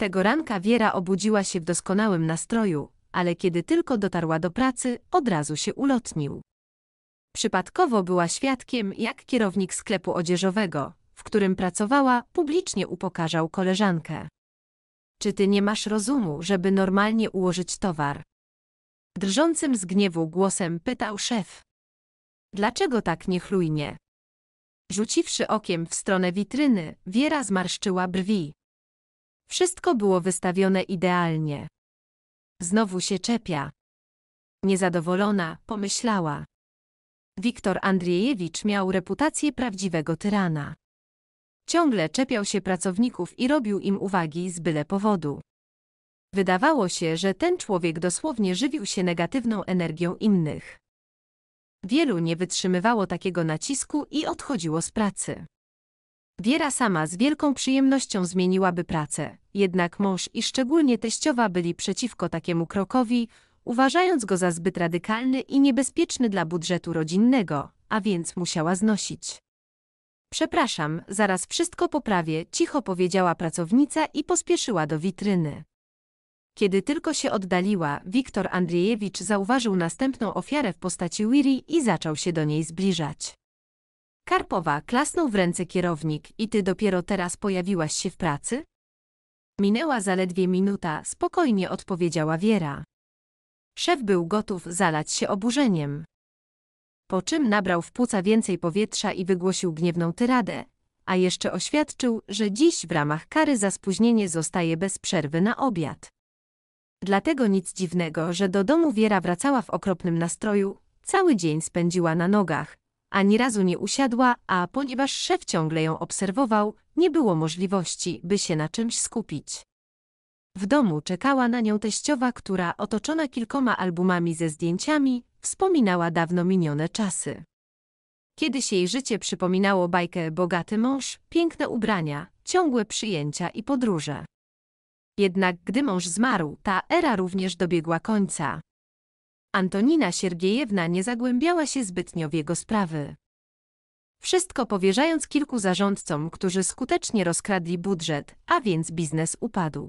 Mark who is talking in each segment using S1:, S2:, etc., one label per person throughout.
S1: Tego ranka Wiera obudziła się w doskonałym nastroju, ale kiedy tylko dotarła do pracy, od razu się ulotnił. Przypadkowo była świadkiem, jak kierownik sklepu odzieżowego, w którym pracowała, publicznie upokarzał koleżankę. Czy ty nie masz rozumu, żeby normalnie ułożyć towar? Drżącym z gniewu głosem pytał szef. Dlaczego tak niechlujnie? Rzuciwszy okiem w stronę witryny, Wiera zmarszczyła brwi. Wszystko było wystawione idealnie. Znowu się czepia. Niezadowolona, pomyślała. Wiktor Andrzejewicz miał reputację prawdziwego tyrana. Ciągle czepiał się pracowników i robił im uwagi z byle powodu. Wydawało się, że ten człowiek dosłownie żywił się negatywną energią innych. Wielu nie wytrzymywało takiego nacisku i odchodziło z pracy. Wiera sama z wielką przyjemnością zmieniłaby pracę, jednak mąż i szczególnie teściowa byli przeciwko takiemu krokowi, uważając go za zbyt radykalny i niebezpieczny dla budżetu rodzinnego, a więc musiała znosić. Przepraszam, zaraz wszystko poprawię, cicho powiedziała pracownica i pospieszyła do witryny. Kiedy tylko się oddaliła, Wiktor Andrzejewicz zauważył następną ofiarę w postaci Wiri i zaczął się do niej zbliżać. Karpowa klasnął w ręce kierownik i ty dopiero teraz pojawiłaś się w pracy? Minęła zaledwie minuta, spokojnie odpowiedziała Wiera. Szef był gotów zalać się oburzeniem. Po czym nabrał w płuca więcej powietrza i wygłosił gniewną tyradę, a jeszcze oświadczył, że dziś w ramach kary za spóźnienie zostaje bez przerwy na obiad. Dlatego nic dziwnego, że do domu Wiera wracała w okropnym nastroju, cały dzień spędziła na nogach, ani razu nie usiadła, a ponieważ szef ciągle ją obserwował, nie było możliwości, by się na czymś skupić. W domu czekała na nią teściowa, która otoczona kilkoma albumami ze zdjęciami, wspominała dawno minione czasy. Kiedyś jej życie przypominało bajkę bogaty mąż, piękne ubrania, ciągłe przyjęcia i podróże. Jednak gdy mąż zmarł, ta era również dobiegła końca. Antonina Siergiejewna nie zagłębiała się zbytnio w jego sprawy. Wszystko powierzając kilku zarządcom, którzy skutecznie rozkradli budżet, a więc biznes upadł.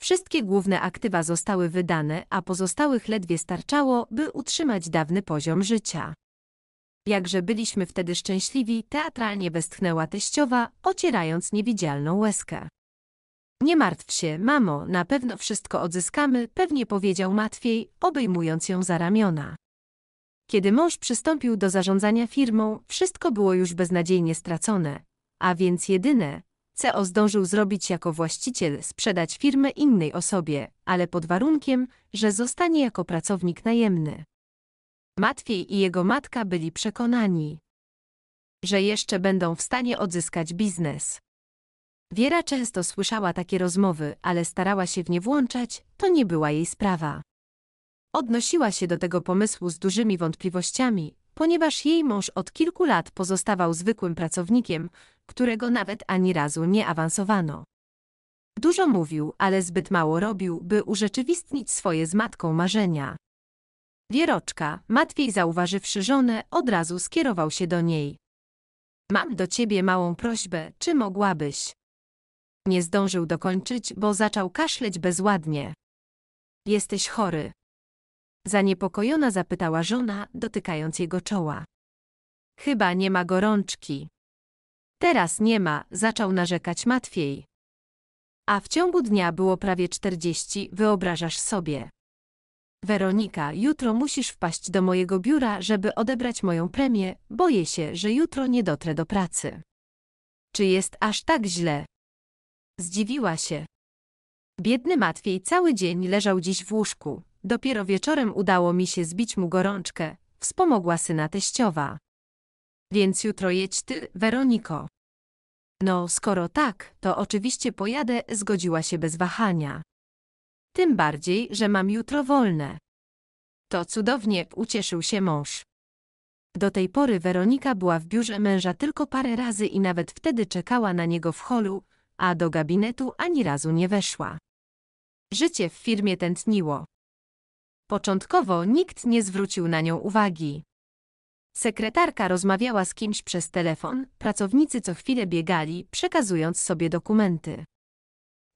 S1: Wszystkie główne aktywa zostały wydane, a pozostałych ledwie starczało, by utrzymać dawny poziom życia. Jakże byliśmy wtedy szczęśliwi, teatralnie westchnęła teściowa, ocierając niewidzialną łezkę. Nie martw się, mamo, na pewno wszystko odzyskamy, pewnie powiedział Matwiej, obejmując ją za ramiona. Kiedy mąż przystąpił do zarządzania firmą, wszystko było już beznadziejnie stracone, a więc jedyne, co zdążył zrobić jako właściciel, sprzedać firmę innej osobie, ale pod warunkiem, że zostanie jako pracownik najemny. Matwiej i jego matka byli przekonani, że jeszcze będą w stanie odzyskać biznes. Wiera często słyszała takie rozmowy, ale starała się w nie włączać, to nie była jej sprawa. Odnosiła się do tego pomysłu z dużymi wątpliwościami, ponieważ jej mąż od kilku lat pozostawał zwykłym pracownikiem, którego nawet ani razu nie awansowano. Dużo mówił, ale zbyt mało robił, by urzeczywistnić swoje z matką marzenia. Wieroczka, Matwiej zauważywszy żonę, od razu skierował się do niej. Mam do ciebie małą prośbę, czy mogłabyś? Nie zdążył dokończyć, bo zaczął kaszleć bezładnie. Jesteś chory. Zaniepokojona zapytała żona, dotykając jego czoła. Chyba nie ma gorączki. Teraz nie ma, zaczął narzekać Matwiej. A w ciągu dnia było prawie czterdzieści, wyobrażasz sobie. Weronika, jutro musisz wpaść do mojego biura, żeby odebrać moją premię, boję się, że jutro nie dotrę do pracy. Czy jest aż tak źle? Zdziwiła się. Biedny Matwiej cały dzień leżał dziś w łóżku. Dopiero wieczorem udało mi się zbić mu gorączkę, wspomogła syna teściowa. Więc jutro jedź ty, Weroniko. No, skoro tak, to oczywiście pojadę, zgodziła się bez wahania. Tym bardziej, że mam jutro wolne. To cudownie, ucieszył się mąż. Do tej pory Weronika była w biurze męża tylko parę razy i nawet wtedy czekała na niego w holu, a do gabinetu ani razu nie weszła. Życie w firmie tętniło. Początkowo nikt nie zwrócił na nią uwagi. Sekretarka rozmawiała z kimś przez telefon, pracownicy co chwilę biegali, przekazując sobie dokumenty.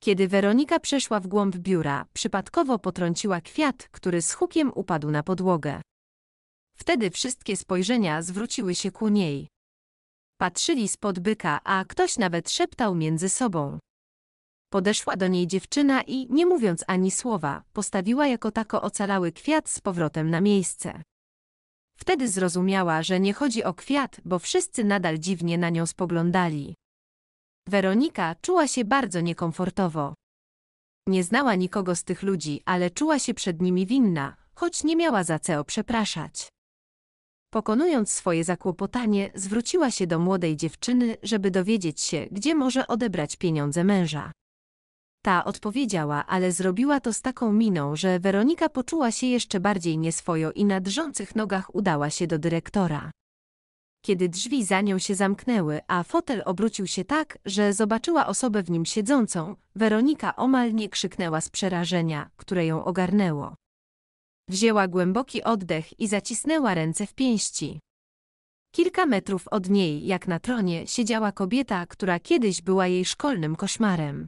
S1: Kiedy Weronika przeszła w głąb biura, przypadkowo potrąciła kwiat, który z hukiem upadł na podłogę. Wtedy wszystkie spojrzenia zwróciły się ku niej. Patrzyli spod byka, a ktoś nawet szeptał między sobą. Podeszła do niej dziewczyna i, nie mówiąc ani słowa, postawiła jako tako ocalały kwiat z powrotem na miejsce. Wtedy zrozumiała, że nie chodzi o kwiat, bo wszyscy nadal dziwnie na nią spoglądali. Weronika czuła się bardzo niekomfortowo. Nie znała nikogo z tych ludzi, ale czuła się przed nimi winna, choć nie miała za co przepraszać. Pokonując swoje zakłopotanie, zwróciła się do młodej dziewczyny, żeby dowiedzieć się, gdzie może odebrać pieniądze męża. Ta odpowiedziała, ale zrobiła to z taką miną, że Weronika poczuła się jeszcze bardziej nieswojo i na drżących nogach udała się do dyrektora. Kiedy drzwi za nią się zamknęły, a fotel obrócił się tak, że zobaczyła osobę w nim siedzącą, Weronika omal nie krzyknęła z przerażenia, które ją ogarnęło. Wzięła głęboki oddech i zacisnęła ręce w pięści. Kilka metrów od niej, jak na tronie, siedziała kobieta, która kiedyś była jej szkolnym koszmarem.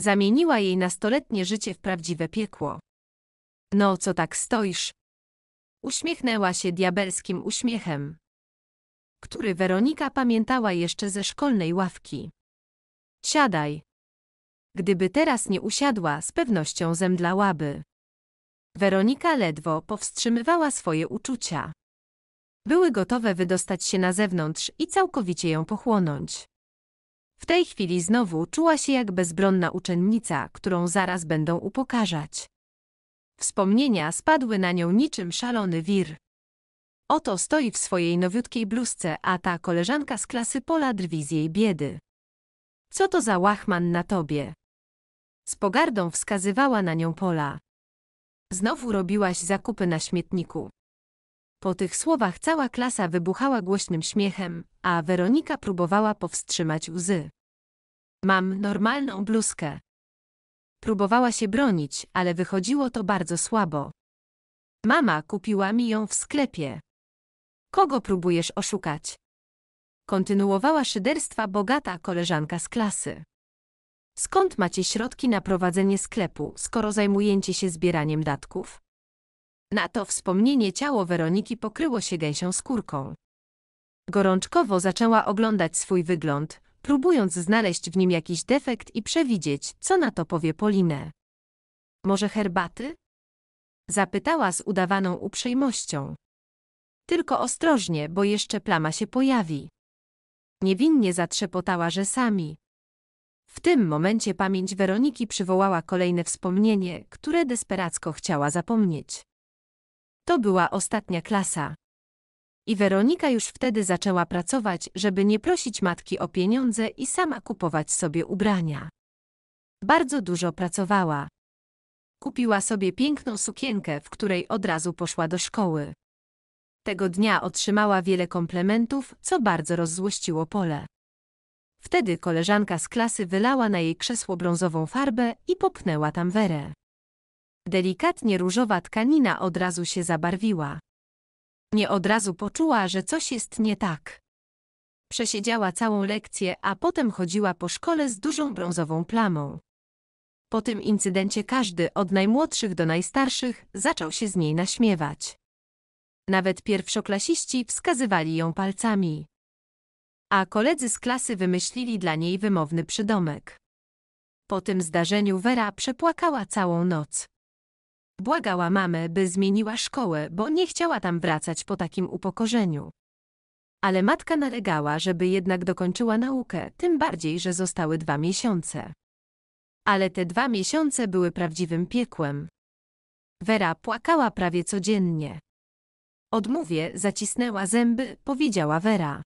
S1: Zamieniła jej nastoletnie życie w prawdziwe piekło. No, co tak stoisz? Uśmiechnęła się diabelskim uśmiechem, który Weronika pamiętała jeszcze ze szkolnej ławki. Siadaj. Gdyby teraz nie usiadła, z pewnością zemdlałaby. Weronika ledwo powstrzymywała swoje uczucia. Były gotowe wydostać się na zewnątrz i całkowicie ją pochłonąć. W tej chwili znowu czuła się jak bezbronna uczennica, którą zaraz będą upokarzać. Wspomnienia spadły na nią niczym szalony wir. Oto stoi w swojej nowiutkiej bluzce, a ta koleżanka z klasy pola drwi z jej biedy. Co to za łachman na tobie? Z pogardą wskazywała na nią pola. Znowu robiłaś zakupy na śmietniku. Po tych słowach cała klasa wybuchała głośnym śmiechem, a Weronika próbowała powstrzymać łzy. Mam normalną bluzkę. Próbowała się bronić, ale wychodziło to bardzo słabo. Mama kupiła mi ją w sklepie. Kogo próbujesz oszukać? Kontynuowała szyderstwa bogata koleżanka z klasy. Skąd macie środki na prowadzenie sklepu, skoro zajmujecie się zbieraniem datków? Na to wspomnienie ciało Weroniki pokryło się gęsią skórką. Gorączkowo zaczęła oglądać swój wygląd, próbując znaleźć w nim jakiś defekt i przewidzieć, co na to powie Polinę. Może herbaty? Zapytała z udawaną uprzejmością. Tylko ostrożnie, bo jeszcze plama się pojawi. Niewinnie zatrzepotała że sami. W tym momencie pamięć Weroniki przywołała kolejne wspomnienie, które desperacko chciała zapomnieć. To była ostatnia klasa. I Weronika już wtedy zaczęła pracować, żeby nie prosić matki o pieniądze i sama kupować sobie ubrania. Bardzo dużo pracowała. Kupiła sobie piękną sukienkę, w której od razu poszła do szkoły. Tego dnia otrzymała wiele komplementów, co bardzo rozzłościło pole. Wtedy koleżanka z klasy wylała na jej krzesło brązową farbę i popchnęła tam werę. Delikatnie różowa tkanina od razu się zabarwiła. Nie od razu poczuła, że coś jest nie tak. Przesiedziała całą lekcję, a potem chodziła po szkole z dużą brązową plamą. Po tym incydencie każdy, od najmłodszych do najstarszych, zaczął się z niej naśmiewać. Nawet pierwszoklasiści wskazywali ją palcami a koledzy z klasy wymyślili dla niej wymowny przydomek. Po tym zdarzeniu Vera przepłakała całą noc. Błagała mamę, by zmieniła szkołę, bo nie chciała tam wracać po takim upokorzeniu. Ale matka nalegała, żeby jednak dokończyła naukę, tym bardziej, że zostały dwa miesiące. Ale te dwa miesiące były prawdziwym piekłem. Vera płakała prawie codziennie. Odmówię, zacisnęła zęby, powiedziała Vera.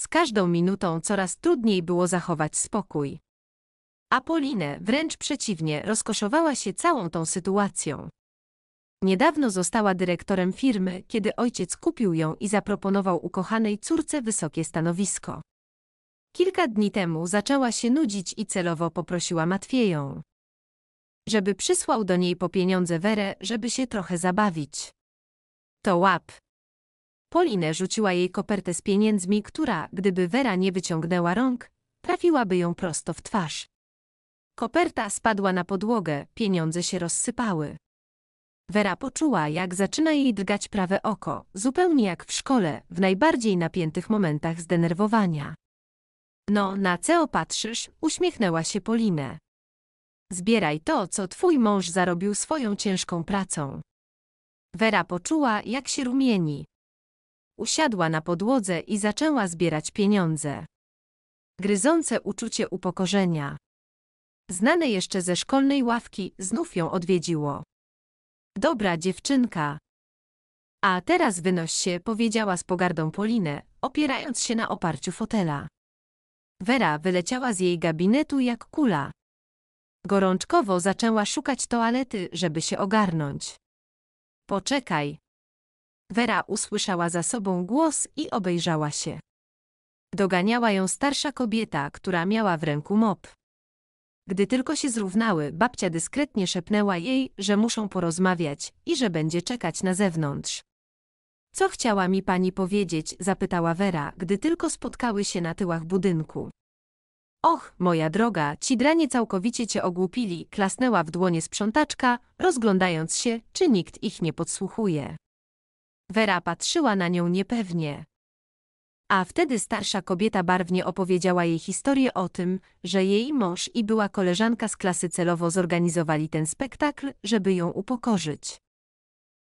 S1: Z każdą minutą coraz trudniej było zachować spokój. Apoline, wręcz przeciwnie, rozkoszowała się całą tą sytuacją. Niedawno została dyrektorem firmy, kiedy ojciec kupił ją i zaproponował ukochanej córce wysokie stanowisko. Kilka dni temu zaczęła się nudzić i celowo poprosiła Matwieją, żeby przysłał do niej po pieniądze Werę, żeby się trochę zabawić. To łap, Polinę rzuciła jej kopertę z pieniędzmi, która, gdyby Wera nie wyciągnęła rąk, trafiłaby ją prosto w twarz. Koperta spadła na podłogę, pieniądze się rozsypały. Wera poczuła, jak zaczyna jej drgać prawe oko, zupełnie jak w szkole, w najbardziej napiętych momentach zdenerwowania. No, na co patrzysz? uśmiechnęła się Polinę. Zbieraj to, co twój mąż zarobił swoją ciężką pracą. Wera poczuła, jak się rumieni, usiadła na podłodze i zaczęła zbierać pieniądze. Gryzące uczucie upokorzenia. Znane jeszcze ze szkolnej ławki znów ją odwiedziło. Dobra dziewczynka. A teraz wynoś się, powiedziała z pogardą Polinę, opierając się na oparciu fotela. Wera wyleciała z jej gabinetu jak kula. Gorączkowo zaczęła szukać toalety, żeby się ogarnąć. Poczekaj, Wera usłyszała za sobą głos i obejrzała się. Doganiała ją starsza kobieta, która miała w ręku mop. Gdy tylko się zrównały, babcia dyskretnie szepnęła jej, że muszą porozmawiać i że będzie czekać na zewnątrz. Co chciała mi pani powiedzieć? zapytała Wera, gdy tylko spotkały się na tyłach budynku. Och, moja droga, ci dranie całkowicie cię ogłupili, klasnęła w dłonie sprzątaczka, rozglądając się, czy nikt ich nie podsłuchuje. Wera patrzyła na nią niepewnie. A wtedy starsza kobieta barwnie opowiedziała jej historię o tym, że jej mąż i była koleżanka z klasy celowo zorganizowali ten spektakl, żeby ją upokorzyć.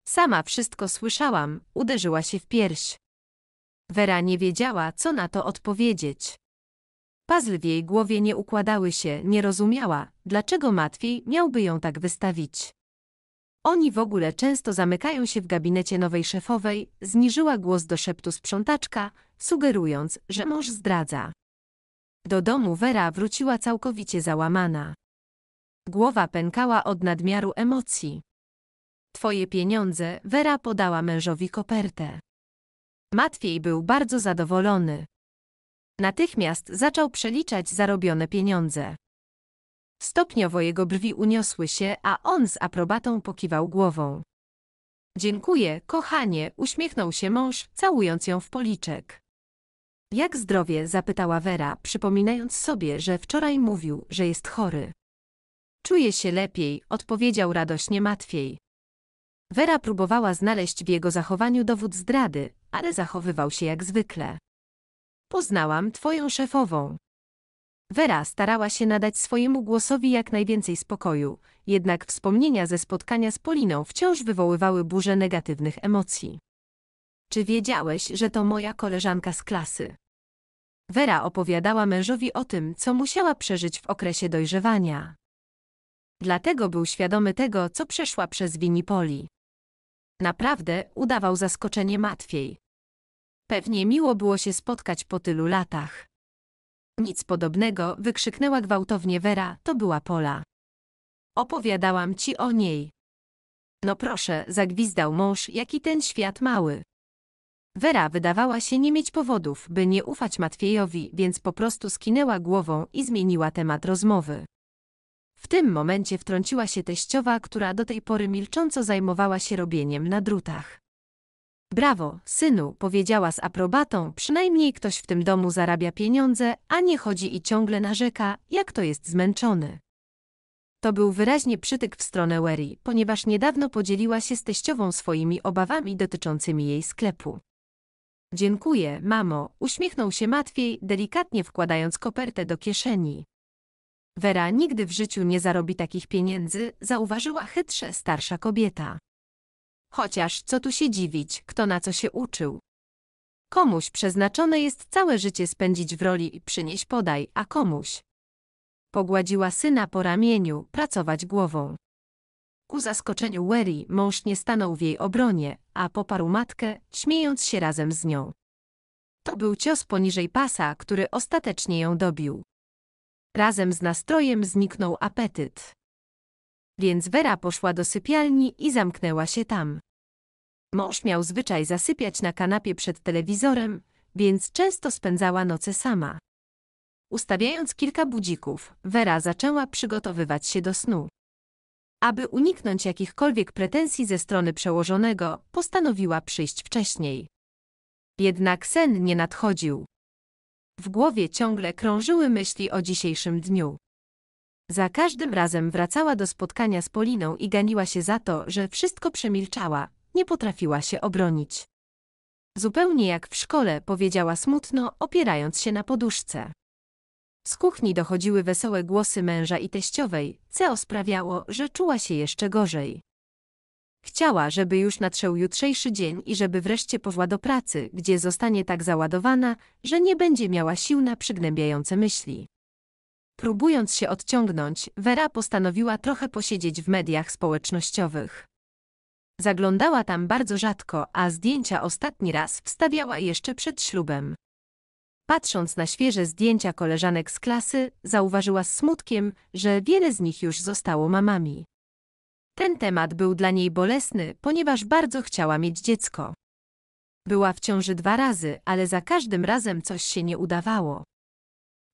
S1: Sama wszystko słyszałam, uderzyła się w pierś. Wera nie wiedziała, co na to odpowiedzieć. Puzzle w jej głowie nie układały się, nie rozumiała, dlaczego Matwiej miałby ją tak wystawić. Oni w ogóle często zamykają się w gabinecie nowej szefowej, zniżyła głos do szeptu sprzątaczka, sugerując, że mąż zdradza. Do domu Vera wróciła całkowicie załamana. Głowa pękała od nadmiaru emocji. Twoje pieniądze, Vera podała mężowi kopertę. Matwiej był bardzo zadowolony. Natychmiast zaczął przeliczać zarobione pieniądze. Stopniowo jego brwi uniosły się, a on z aprobatą pokiwał głową. Dziękuję, kochanie, uśmiechnął się mąż, całując ją w policzek. Jak zdrowie? zapytała Vera, przypominając sobie, że wczoraj mówił, że jest chory. Czuję się lepiej, odpowiedział radośnie Matwiej. Vera próbowała znaleźć w jego zachowaniu dowód zdrady, ale zachowywał się jak zwykle. Poznałam twoją szefową. Wera starała się nadać swojemu głosowi jak najwięcej spokoju, jednak wspomnienia ze spotkania z Poliną wciąż wywoływały burzę negatywnych emocji. Czy wiedziałeś, że to moja koleżanka z klasy? Wera opowiadała mężowi o tym, co musiała przeżyć w okresie dojrzewania. Dlatego był świadomy tego, co przeszła przez Winipoli. Naprawdę udawał zaskoczenie Matwiej. Pewnie miło było się spotkać po tylu latach. Nic podobnego, wykrzyknęła gwałtownie Vera, to była Pola. Opowiadałam ci o niej. No proszę, zagwizdał mąż, jaki ten świat mały. Wera wydawała się nie mieć powodów, by nie ufać Matwiejowi, więc po prostu skinęła głową i zmieniła temat rozmowy. W tym momencie wtrąciła się teściowa, która do tej pory milcząco zajmowała się robieniem na drutach. Brawo, synu, powiedziała z aprobatą, przynajmniej ktoś w tym domu zarabia pieniądze, a nie chodzi i ciągle narzeka, jak to jest zmęczony. To był wyraźnie przytyk w stronę Wery, ponieważ niedawno podzieliła się z teściową swoimi obawami dotyczącymi jej sklepu. Dziękuję, mamo, uśmiechnął się Matwiej, delikatnie wkładając kopertę do kieszeni. Wera nigdy w życiu nie zarobi takich pieniędzy, zauważyła chytrze starsza kobieta. Chociaż co tu się dziwić, kto na co się uczył. Komuś przeznaczone jest całe życie spędzić w roli przynieś podaj, a komuś. Pogładziła syna po ramieniu, pracować głową. Ku zaskoczeniu Wery mąż nie stanął w jej obronie, a poparł matkę, śmiejąc się razem z nią. To był cios poniżej pasa, który ostatecznie ją dobił. Razem z nastrojem zniknął apetyt. Więc Wera poszła do sypialni i zamknęła się tam. Mąż miał zwyczaj zasypiać na kanapie przed telewizorem, więc często spędzała noce sama. Ustawiając kilka budzików, Vera zaczęła przygotowywać się do snu. Aby uniknąć jakichkolwiek pretensji ze strony przełożonego, postanowiła przyjść wcześniej. Jednak sen nie nadchodził. W głowie ciągle krążyły myśli o dzisiejszym dniu. Za każdym razem wracała do spotkania z Poliną i ganiła się za to, że wszystko przemilczała, nie potrafiła się obronić. Zupełnie jak w szkole, powiedziała smutno, opierając się na poduszce. Z kuchni dochodziły wesołe głosy męża i teściowej, co sprawiało, że czuła się jeszcze gorzej. Chciała, żeby już nadszedł jutrzejszy dzień i żeby wreszcie poszła do pracy, gdzie zostanie tak załadowana, że nie będzie miała sił na przygnębiające myśli. Próbując się odciągnąć, Vera postanowiła trochę posiedzieć w mediach społecznościowych. Zaglądała tam bardzo rzadko, a zdjęcia ostatni raz wstawiała jeszcze przed ślubem. Patrząc na świeże zdjęcia koleżanek z klasy, zauważyła z smutkiem, że wiele z nich już zostało mamami. Ten temat był dla niej bolesny, ponieważ bardzo chciała mieć dziecko. Była w ciąży dwa razy, ale za każdym razem coś się nie udawało.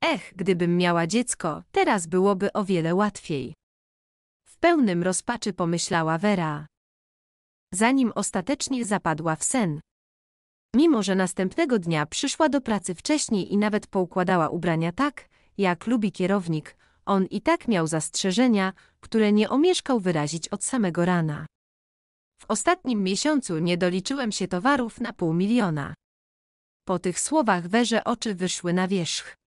S1: Ech, gdybym miała dziecko, teraz byłoby o wiele łatwiej. W pełnym rozpaczy pomyślała Vera zanim ostatecznie zapadła w sen. Mimo, że następnego dnia przyszła do pracy wcześniej i nawet poukładała ubrania tak, jak lubi kierownik, on i tak miał zastrzeżenia, które nie omieszkał wyrazić od samego rana. W ostatnim miesiącu nie doliczyłem się towarów na pół miliona. Po tych słowach werze oczy wyszły na wierzch.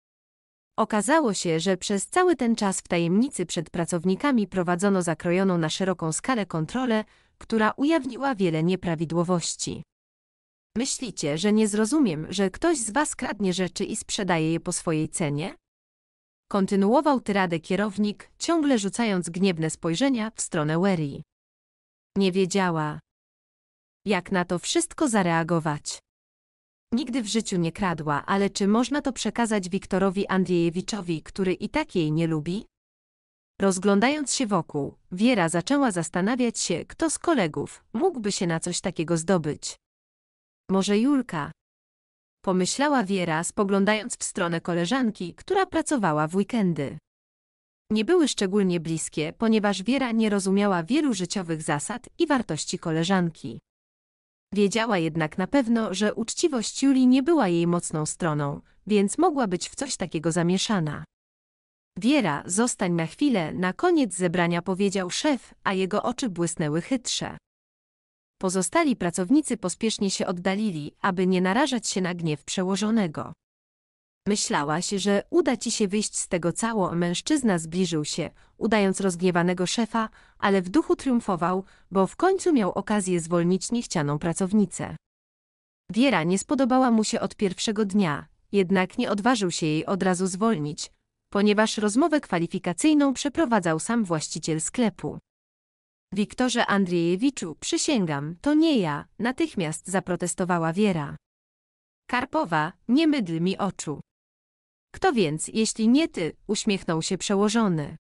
S1: Okazało się, że przez cały ten czas w tajemnicy przed pracownikami prowadzono zakrojoną na szeroką skalę kontrolę, która ujawniła wiele nieprawidłowości. Myślicie, że nie zrozumiem, że ktoś z was kradnie rzeczy i sprzedaje je po swojej cenie? Kontynuował tyradę kierownik, ciągle rzucając gniewne spojrzenia w stronę Wery. Nie wiedziała, jak na to wszystko zareagować. Nigdy w życiu nie kradła, ale czy można to przekazać Wiktorowi Andrzejewiczowi, który i tak jej nie lubi? Rozglądając się wokół, Wiera zaczęła zastanawiać się, kto z kolegów mógłby się na coś takiego zdobyć. Może Julka? Pomyślała Wiera, spoglądając w stronę koleżanki, która pracowała w weekendy. Nie były szczególnie bliskie, ponieważ Wiera nie rozumiała wielu życiowych zasad i wartości koleżanki. Wiedziała jednak na pewno, że uczciwość Julii nie była jej mocną stroną, więc mogła być w coś takiego zamieszana. Wiera, zostań na chwilę, na koniec zebrania powiedział szef, a jego oczy błysnęły chytrze. Pozostali pracownicy pospiesznie się oddalili, aby nie narażać się na gniew przełożonego. Myślałaś, że uda ci się wyjść z tego cało, mężczyzna zbliżył się, udając rozgniewanego szefa, ale w duchu triumfował, bo w końcu miał okazję zwolnić niechcianą pracownicę. Wiera nie spodobała mu się od pierwszego dnia, jednak nie odważył się jej od razu zwolnić, ponieważ rozmowę kwalifikacyjną przeprowadzał sam właściciel sklepu. Wiktorze Andrzejewiczu, przysięgam, to nie ja, natychmiast zaprotestowała Wiera. Karpowa, nie mydl mi oczu. Kto więc, jeśli nie ty, uśmiechnął się przełożony.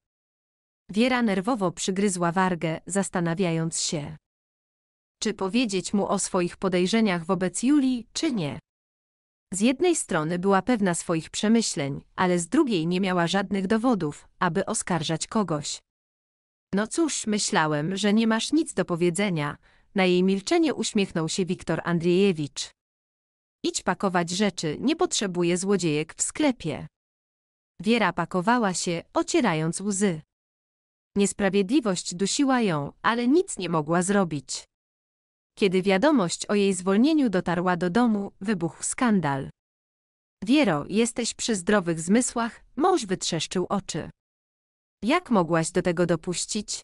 S1: Wiera nerwowo przygryzła wargę, zastanawiając się, czy powiedzieć mu o swoich podejrzeniach wobec Julii, czy nie. Z jednej strony była pewna swoich przemyśleń, ale z drugiej nie miała żadnych dowodów, aby oskarżać kogoś. No cóż, myślałem, że nie masz nic do powiedzenia. Na jej milczenie uśmiechnął się Wiktor Andrzejewicz. Idź pakować rzeczy, nie potrzebuję złodziejek w sklepie. Wiera pakowała się, ocierając łzy. Niesprawiedliwość dusiła ją, ale nic nie mogła zrobić. Kiedy wiadomość o jej zwolnieniu dotarła do domu, wybuchł skandal. Wiero, jesteś przy zdrowych zmysłach, mąż wytrzeszczył oczy. Jak mogłaś do tego dopuścić?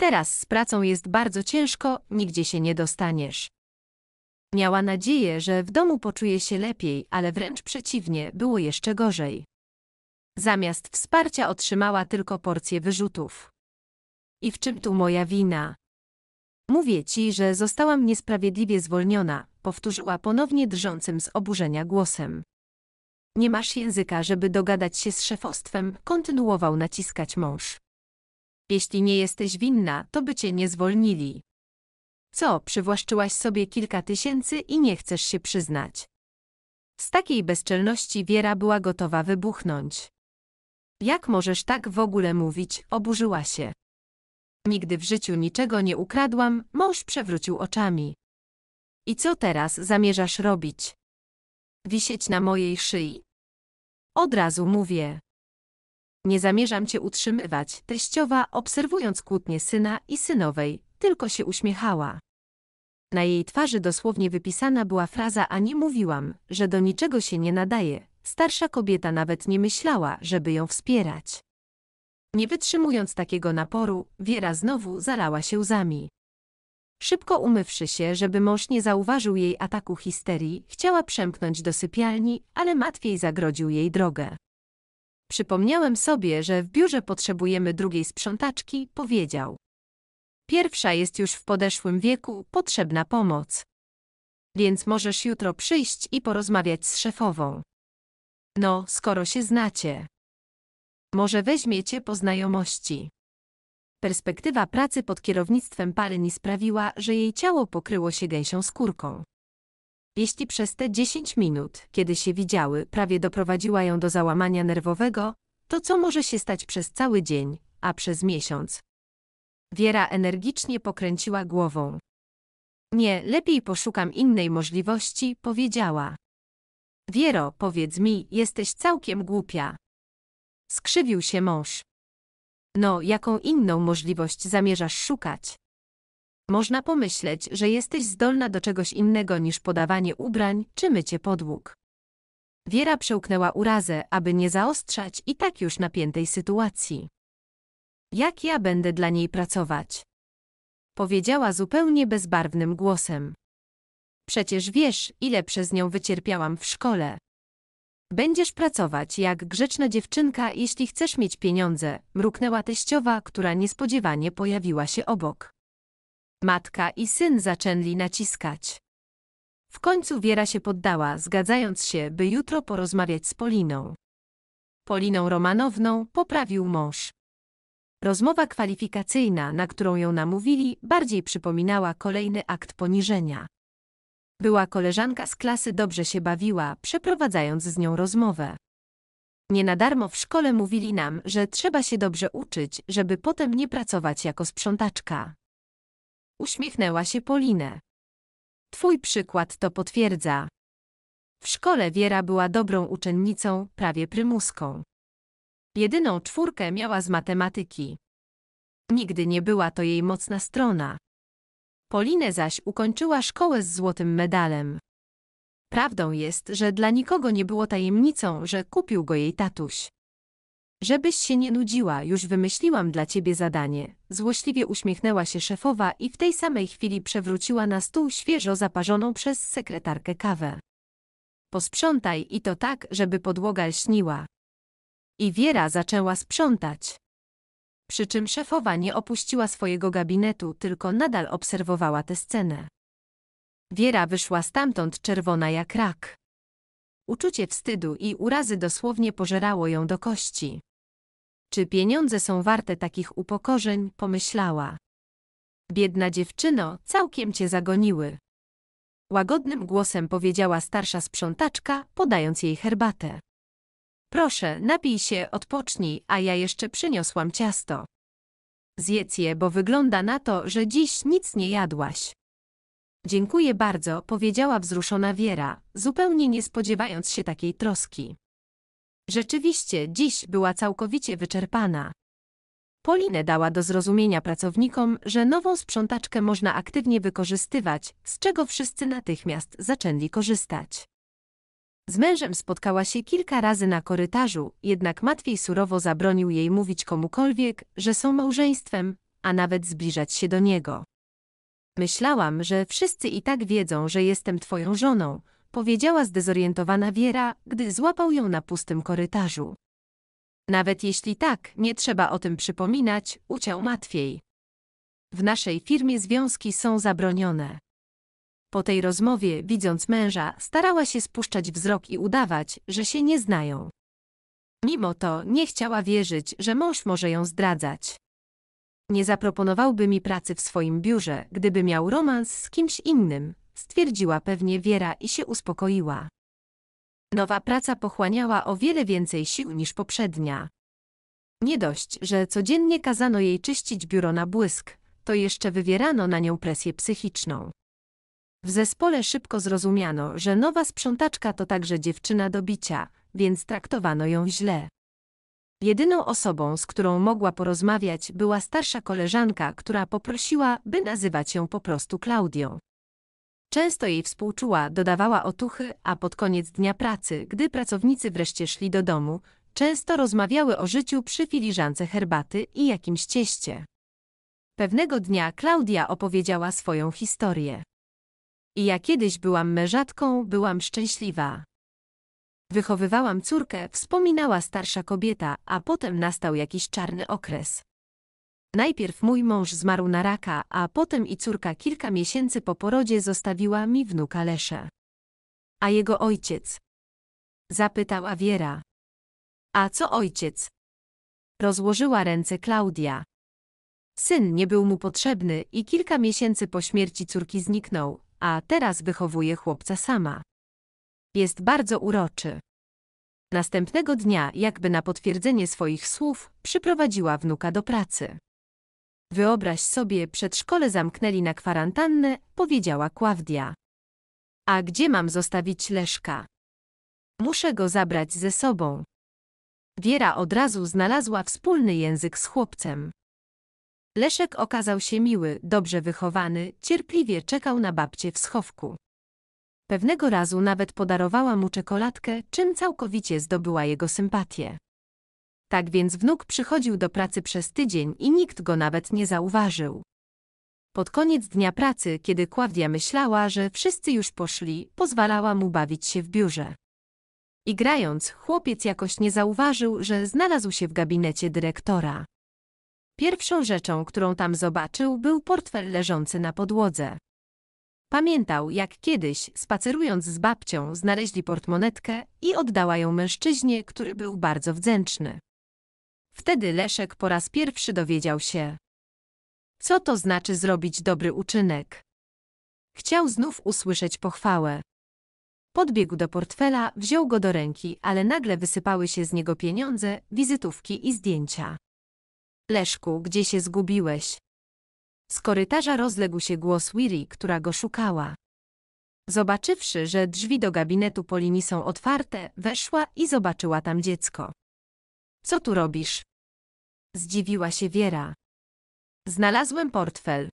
S1: Teraz z pracą jest bardzo ciężko, nigdzie się nie dostaniesz. Miała nadzieję, że w domu poczuje się lepiej, ale wręcz przeciwnie, było jeszcze gorzej. Zamiast wsparcia otrzymała tylko porcję wyrzutów. I w czym tu moja wina? Mówię ci, że zostałam niesprawiedliwie zwolniona, powtórzyła ponownie drżącym z oburzenia głosem. Nie masz języka, żeby dogadać się z szefostwem, kontynuował naciskać mąż. Jeśli nie jesteś winna, to by cię nie zwolnili. Co, przywłaszczyłaś sobie kilka tysięcy i nie chcesz się przyznać? Z takiej bezczelności Wiera była gotowa wybuchnąć. Jak możesz tak w ogóle mówić? Oburzyła się. Nigdy w życiu niczego nie ukradłam, mąż przewrócił oczami. I co teraz zamierzasz robić? Wisieć na mojej szyi. Od razu mówię. Nie zamierzam cię utrzymywać, teściowa, obserwując kłótnie syna i synowej, tylko się uśmiechała. Na jej twarzy dosłownie wypisana była fraza, a nie mówiłam, że do niczego się nie nadaje, starsza kobieta nawet nie myślała, żeby ją wspierać. Nie wytrzymując takiego naporu, Wiera znowu zalała się łzami. Szybko umywszy się, żeby mąż nie zauważył jej ataku histerii, chciała przemknąć do sypialni, ale Matwiej zagrodził jej drogę. Przypomniałem sobie, że w biurze potrzebujemy drugiej sprzątaczki, powiedział. Pierwsza jest już w podeszłym wieku, potrzebna pomoc. Więc możesz jutro przyjść i porozmawiać z szefową. No, skoro się znacie. Może weźmiecie po znajomości. Perspektywa pracy pod kierownictwem Paryni sprawiła, że jej ciało pokryło się gęsią skórką. Jeśli przez te 10 minut, kiedy się widziały, prawie doprowadziła ją do załamania nerwowego, to co może się stać przez cały dzień, a przez miesiąc? Wiera energicznie pokręciła głową. Nie, lepiej poszukam innej możliwości, powiedziała. Wiero, powiedz mi, jesteś całkiem głupia. Skrzywił się mąż. No, jaką inną możliwość zamierzasz szukać? Można pomyśleć, że jesteś zdolna do czegoś innego niż podawanie ubrań czy mycie podłóg. Wiera przełknęła urazę, aby nie zaostrzać i tak już napiętej sytuacji. Jak ja będę dla niej pracować? Powiedziała zupełnie bezbarwnym głosem. Przecież wiesz, ile przez nią wycierpiałam w szkole. Będziesz pracować jak grzeczna dziewczynka, jeśli chcesz mieć pieniądze, mruknęła teściowa, która niespodziewanie pojawiła się obok. Matka i syn zaczęli naciskać. W końcu Wiera się poddała, zgadzając się, by jutro porozmawiać z Poliną. Poliną Romanowną poprawił mąż. Rozmowa kwalifikacyjna, na którą ją namówili, bardziej przypominała kolejny akt poniżenia. Była koleżanka z klasy dobrze się bawiła, przeprowadzając z nią rozmowę. Nie na darmo w szkole mówili nam, że trzeba się dobrze uczyć, żeby potem nie pracować jako sprzątaczka. Uśmiechnęła się Polinę. Twój przykład to potwierdza. W szkole Wiera była dobrą uczennicą, prawie prymuską. Jedyną czwórkę miała z matematyki. Nigdy nie była to jej mocna strona. Polinę zaś ukończyła szkołę z złotym medalem. Prawdą jest, że dla nikogo nie było tajemnicą, że kupił go jej tatuś. Żebyś się nie nudziła, już wymyśliłam dla ciebie zadanie. Złośliwie uśmiechnęła się szefowa i w tej samej chwili przewróciła na stół świeżo zaparzoną przez sekretarkę kawę. Posprzątaj i to tak, żeby podłoga lśniła. I Wiera zaczęła sprzątać. Przy czym szefowa nie opuściła swojego gabinetu, tylko nadal obserwowała tę scenę. Wiera wyszła stamtąd czerwona jak rak. Uczucie wstydu i urazy dosłownie pożerało ją do kości. Czy pieniądze są warte takich upokorzeń? pomyślała. Biedna dziewczyno, całkiem cię zagoniły. Łagodnym głosem powiedziała starsza sprzątaczka, podając jej herbatę. Proszę, napij się, odpocznij, a ja jeszcze przyniosłam ciasto. Zjedz je, bo wygląda na to, że dziś nic nie jadłaś. Dziękuję bardzo, powiedziała wzruszona Wiera, zupełnie nie spodziewając się takiej troski. Rzeczywiście, dziś była całkowicie wyczerpana. Polinę dała do zrozumienia pracownikom, że nową sprzątaczkę można aktywnie wykorzystywać, z czego wszyscy natychmiast zaczęli korzystać. Z mężem spotkała się kilka razy na korytarzu, jednak Matwiej surowo zabronił jej mówić komukolwiek, że są małżeństwem, a nawet zbliżać się do niego. Myślałam, że wszyscy i tak wiedzą, że jestem twoją żoną, powiedziała zdezorientowana Wiera, gdy złapał ją na pustym korytarzu. Nawet jeśli tak, nie trzeba o tym przypominać, uciał Matwiej. W naszej firmie związki są zabronione. Po tej rozmowie, widząc męża, starała się spuszczać wzrok i udawać, że się nie znają. Mimo to nie chciała wierzyć, że mąż może ją zdradzać. Nie zaproponowałby mi pracy w swoim biurze, gdyby miał romans z kimś innym, stwierdziła pewnie Wiera i się uspokoiła. Nowa praca pochłaniała o wiele więcej sił niż poprzednia. Nie dość, że codziennie kazano jej czyścić biuro na błysk, to jeszcze wywierano na nią presję psychiczną. W zespole szybko zrozumiano, że nowa sprzątaczka to także dziewczyna do bicia, więc traktowano ją źle. Jedyną osobą, z którą mogła porozmawiać, była starsza koleżanka, która poprosiła, by nazywać ją po prostu Klaudią. Często jej współczuła, dodawała otuchy, a pod koniec dnia pracy, gdy pracownicy wreszcie szli do domu, często rozmawiały o życiu przy filiżance herbaty i jakimś cieście. Pewnego dnia Klaudia opowiedziała swoją historię. I ja kiedyś byłam mężatką, byłam szczęśliwa. Wychowywałam córkę, wspominała starsza kobieta, a potem nastał jakiś czarny okres. Najpierw mój mąż zmarł na raka, a potem i córka kilka miesięcy po porodzie zostawiła mi wnuka Lesze. A jego ojciec? Zapytała Wiera. A co ojciec? Rozłożyła ręce Klaudia. Syn nie był mu potrzebny i kilka miesięcy po śmierci córki zniknął, a teraz wychowuje chłopca sama. Jest bardzo uroczy. Następnego dnia, jakby na potwierdzenie swoich słów, przyprowadziła wnuka do pracy. Wyobraź sobie, przedszkole zamknęli na kwarantannę, powiedziała Kławdia. A gdzie mam zostawić Leszka? Muszę go zabrać ze sobą. Wiera od razu znalazła wspólny język z chłopcem. Leszek okazał się miły, dobrze wychowany, cierpliwie czekał na babcie w schowku. Pewnego razu nawet podarowała mu czekoladkę, czym całkowicie zdobyła jego sympatię. Tak więc wnuk przychodził do pracy przez tydzień i nikt go nawet nie zauważył. Pod koniec dnia pracy, kiedy Kławdia myślała, że wszyscy już poszli, pozwalała mu bawić się w biurze. I grając, chłopiec jakoś nie zauważył, że znalazł się w gabinecie dyrektora. Pierwszą rzeczą, którą tam zobaczył, był portfel leżący na podłodze. Pamiętał, jak kiedyś, spacerując z babcią, znaleźli portmonetkę i oddała ją mężczyźnie, który był bardzo wdzięczny. Wtedy Leszek po raz pierwszy dowiedział się, co to znaczy zrobić dobry uczynek. Chciał znów usłyszeć pochwałę. Podbiegł do portfela, wziął go do ręki, ale nagle wysypały się z niego pieniądze, wizytówki i zdjęcia. Leszku, gdzie się zgubiłeś? Z korytarza rozległ się głos Wiri, która go szukała. Zobaczywszy, że drzwi do gabinetu Polini są otwarte, weszła i zobaczyła tam dziecko. Co tu robisz? Zdziwiła się Wiera. Znalazłem portfel.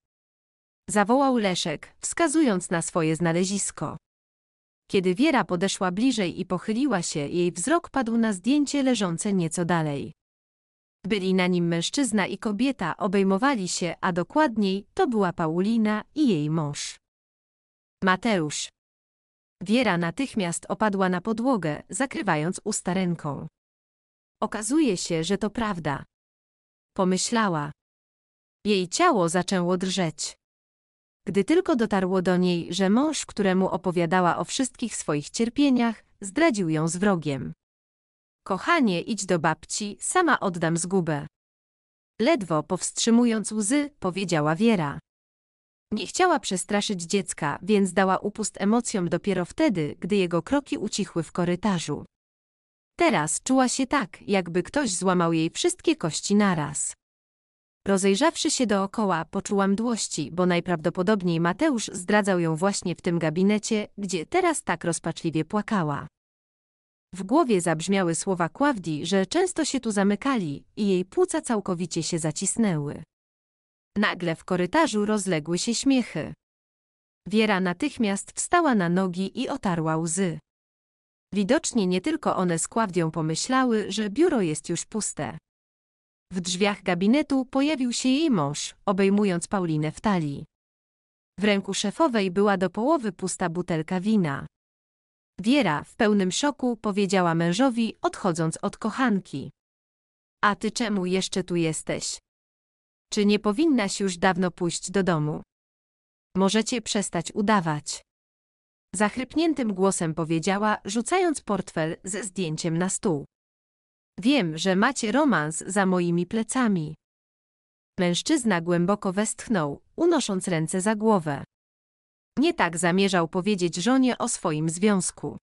S1: Zawołał Leszek, wskazując na swoje znalezisko. Kiedy Wiera podeszła bliżej i pochyliła się, jej wzrok padł na zdjęcie leżące nieco dalej. Byli na nim mężczyzna i kobieta, obejmowali się, a dokładniej to była Paulina i jej mąż. Mateusz. Wiera natychmiast opadła na podłogę, zakrywając usta ręką. Okazuje się, że to prawda. Pomyślała. Jej ciało zaczęło drżeć. Gdy tylko dotarło do niej, że mąż, któremu opowiadała o wszystkich swoich cierpieniach, zdradził ją z wrogiem. Kochanie, idź do babci, sama oddam zgubę. Ledwo powstrzymując łzy, powiedziała Wiera. Nie chciała przestraszyć dziecka, więc dała upust emocjom dopiero wtedy, gdy jego kroki ucichły w korytarzu. Teraz czuła się tak, jakby ktoś złamał jej wszystkie kości naraz. Rozejrzawszy się dookoła, poczuła mdłości, bo najprawdopodobniej Mateusz zdradzał ją właśnie w tym gabinecie, gdzie teraz tak rozpaczliwie płakała. W głowie zabrzmiały słowa Kławdi, że często się tu zamykali i jej płuca całkowicie się zacisnęły. Nagle w korytarzu rozległy się śmiechy. Wiera natychmiast wstała na nogi i otarła łzy. Widocznie nie tylko one z Kławdią pomyślały, że biuro jest już puste. W drzwiach gabinetu pojawił się jej mąż, obejmując Paulinę w talii. W ręku szefowej była do połowy pusta butelka wina. Wiera w pełnym szoku powiedziała mężowi, odchodząc od kochanki. A ty czemu jeszcze tu jesteś? Czy nie powinnaś już dawno pójść do domu? Możecie przestać udawać. Zachrypniętym głosem powiedziała, rzucając portfel ze zdjęciem na stół. Wiem, że macie romans za moimi plecami. Mężczyzna głęboko westchnął, unosząc ręce za głowę. Nie tak zamierzał powiedzieć żonie o swoim związku.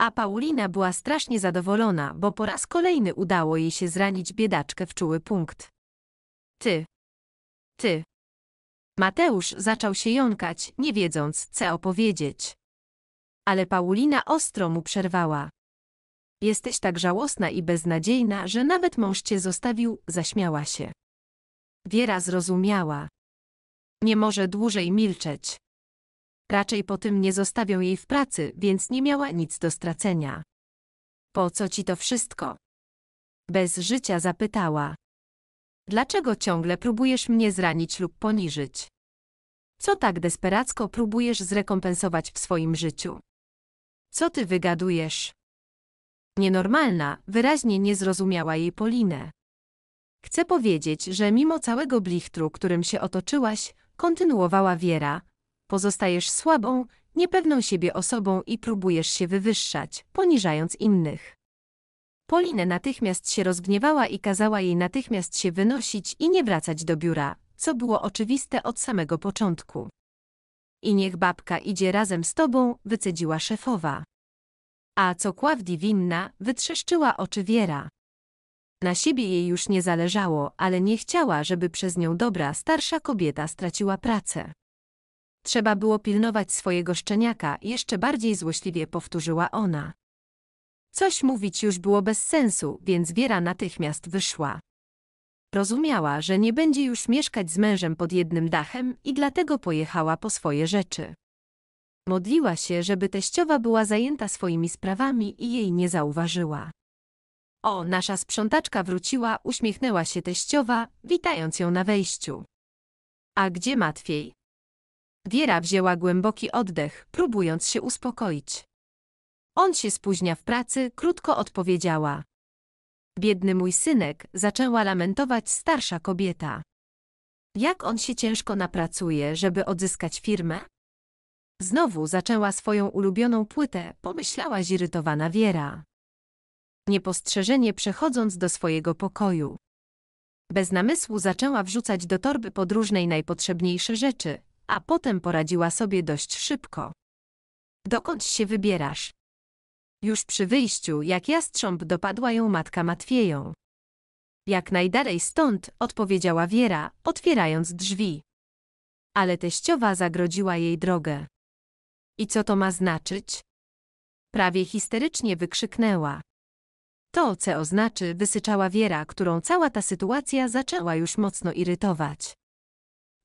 S1: A Paulina była strasznie zadowolona, bo po raz kolejny udało jej się zranić biedaczkę w czuły punkt. Ty. Ty. Mateusz zaczął się jąkać, nie wiedząc, co opowiedzieć. Ale Paulina ostro mu przerwała. Jesteś tak żałosna i beznadziejna, że nawet mąż cię zostawił, zaśmiała się. Wiera zrozumiała. Nie może dłużej milczeć. Raczej po tym nie zostawią jej w pracy, więc nie miała nic do stracenia. Po co ci to wszystko? Bez życia zapytała. Dlaczego ciągle próbujesz mnie zranić lub poniżyć? Co tak desperacko próbujesz zrekompensować w swoim życiu? Co ty wygadujesz? Nienormalna, wyraźnie nie zrozumiała jej Polinę. Chcę powiedzieć, że mimo całego blichtru, którym się otoczyłaś, kontynuowała Wiera, pozostajesz słabą, niepewną siebie osobą i próbujesz się wywyższać, poniżając innych. Polinę natychmiast się rozgniewała i kazała jej natychmiast się wynosić i nie wracać do biura, co było oczywiste od samego początku. I niech babka idzie razem z tobą, wycedziła szefowa. A co Kławdi winna, wytrzeszczyła oczy Wiera. Na siebie jej już nie zależało, ale nie chciała, żeby przez nią dobra starsza kobieta straciła pracę. Trzeba było pilnować swojego szczeniaka, jeszcze bardziej złośliwie powtórzyła ona. Coś mówić już było bez sensu, więc Wiera natychmiast wyszła. Rozumiała, że nie będzie już mieszkać z mężem pod jednym dachem i dlatego pojechała po swoje rzeczy. Modliła się, żeby teściowa była zajęta swoimi sprawami i jej nie zauważyła. O, nasza sprzątaczka wróciła, uśmiechnęła się teściowa, witając ją na wejściu. A gdzie Matwiej? Wiera wzięła głęboki oddech, próbując się uspokoić. On się spóźnia w pracy, krótko odpowiedziała. Biedny mój synek, zaczęła lamentować starsza kobieta. Jak on się ciężko napracuje, żeby odzyskać firmę? Znowu zaczęła swoją ulubioną płytę, pomyślała zirytowana Wiera. Niepostrzeżenie przechodząc do swojego pokoju. Bez namysłu zaczęła wrzucać do torby podróżnej najpotrzebniejsze rzeczy, a potem poradziła sobie dość szybko. Dokąd się wybierasz? Już przy wyjściu, jak jastrząb, dopadła ją matka Matwieją. Jak najdalej stąd, odpowiedziała Wiera, otwierając drzwi. Ale teściowa zagrodziła jej drogę. I co to ma znaczyć? Prawie histerycznie wykrzyknęła. To, co oznaczy, wysyczała Wiera, którą cała ta sytuacja zaczęła już mocno irytować.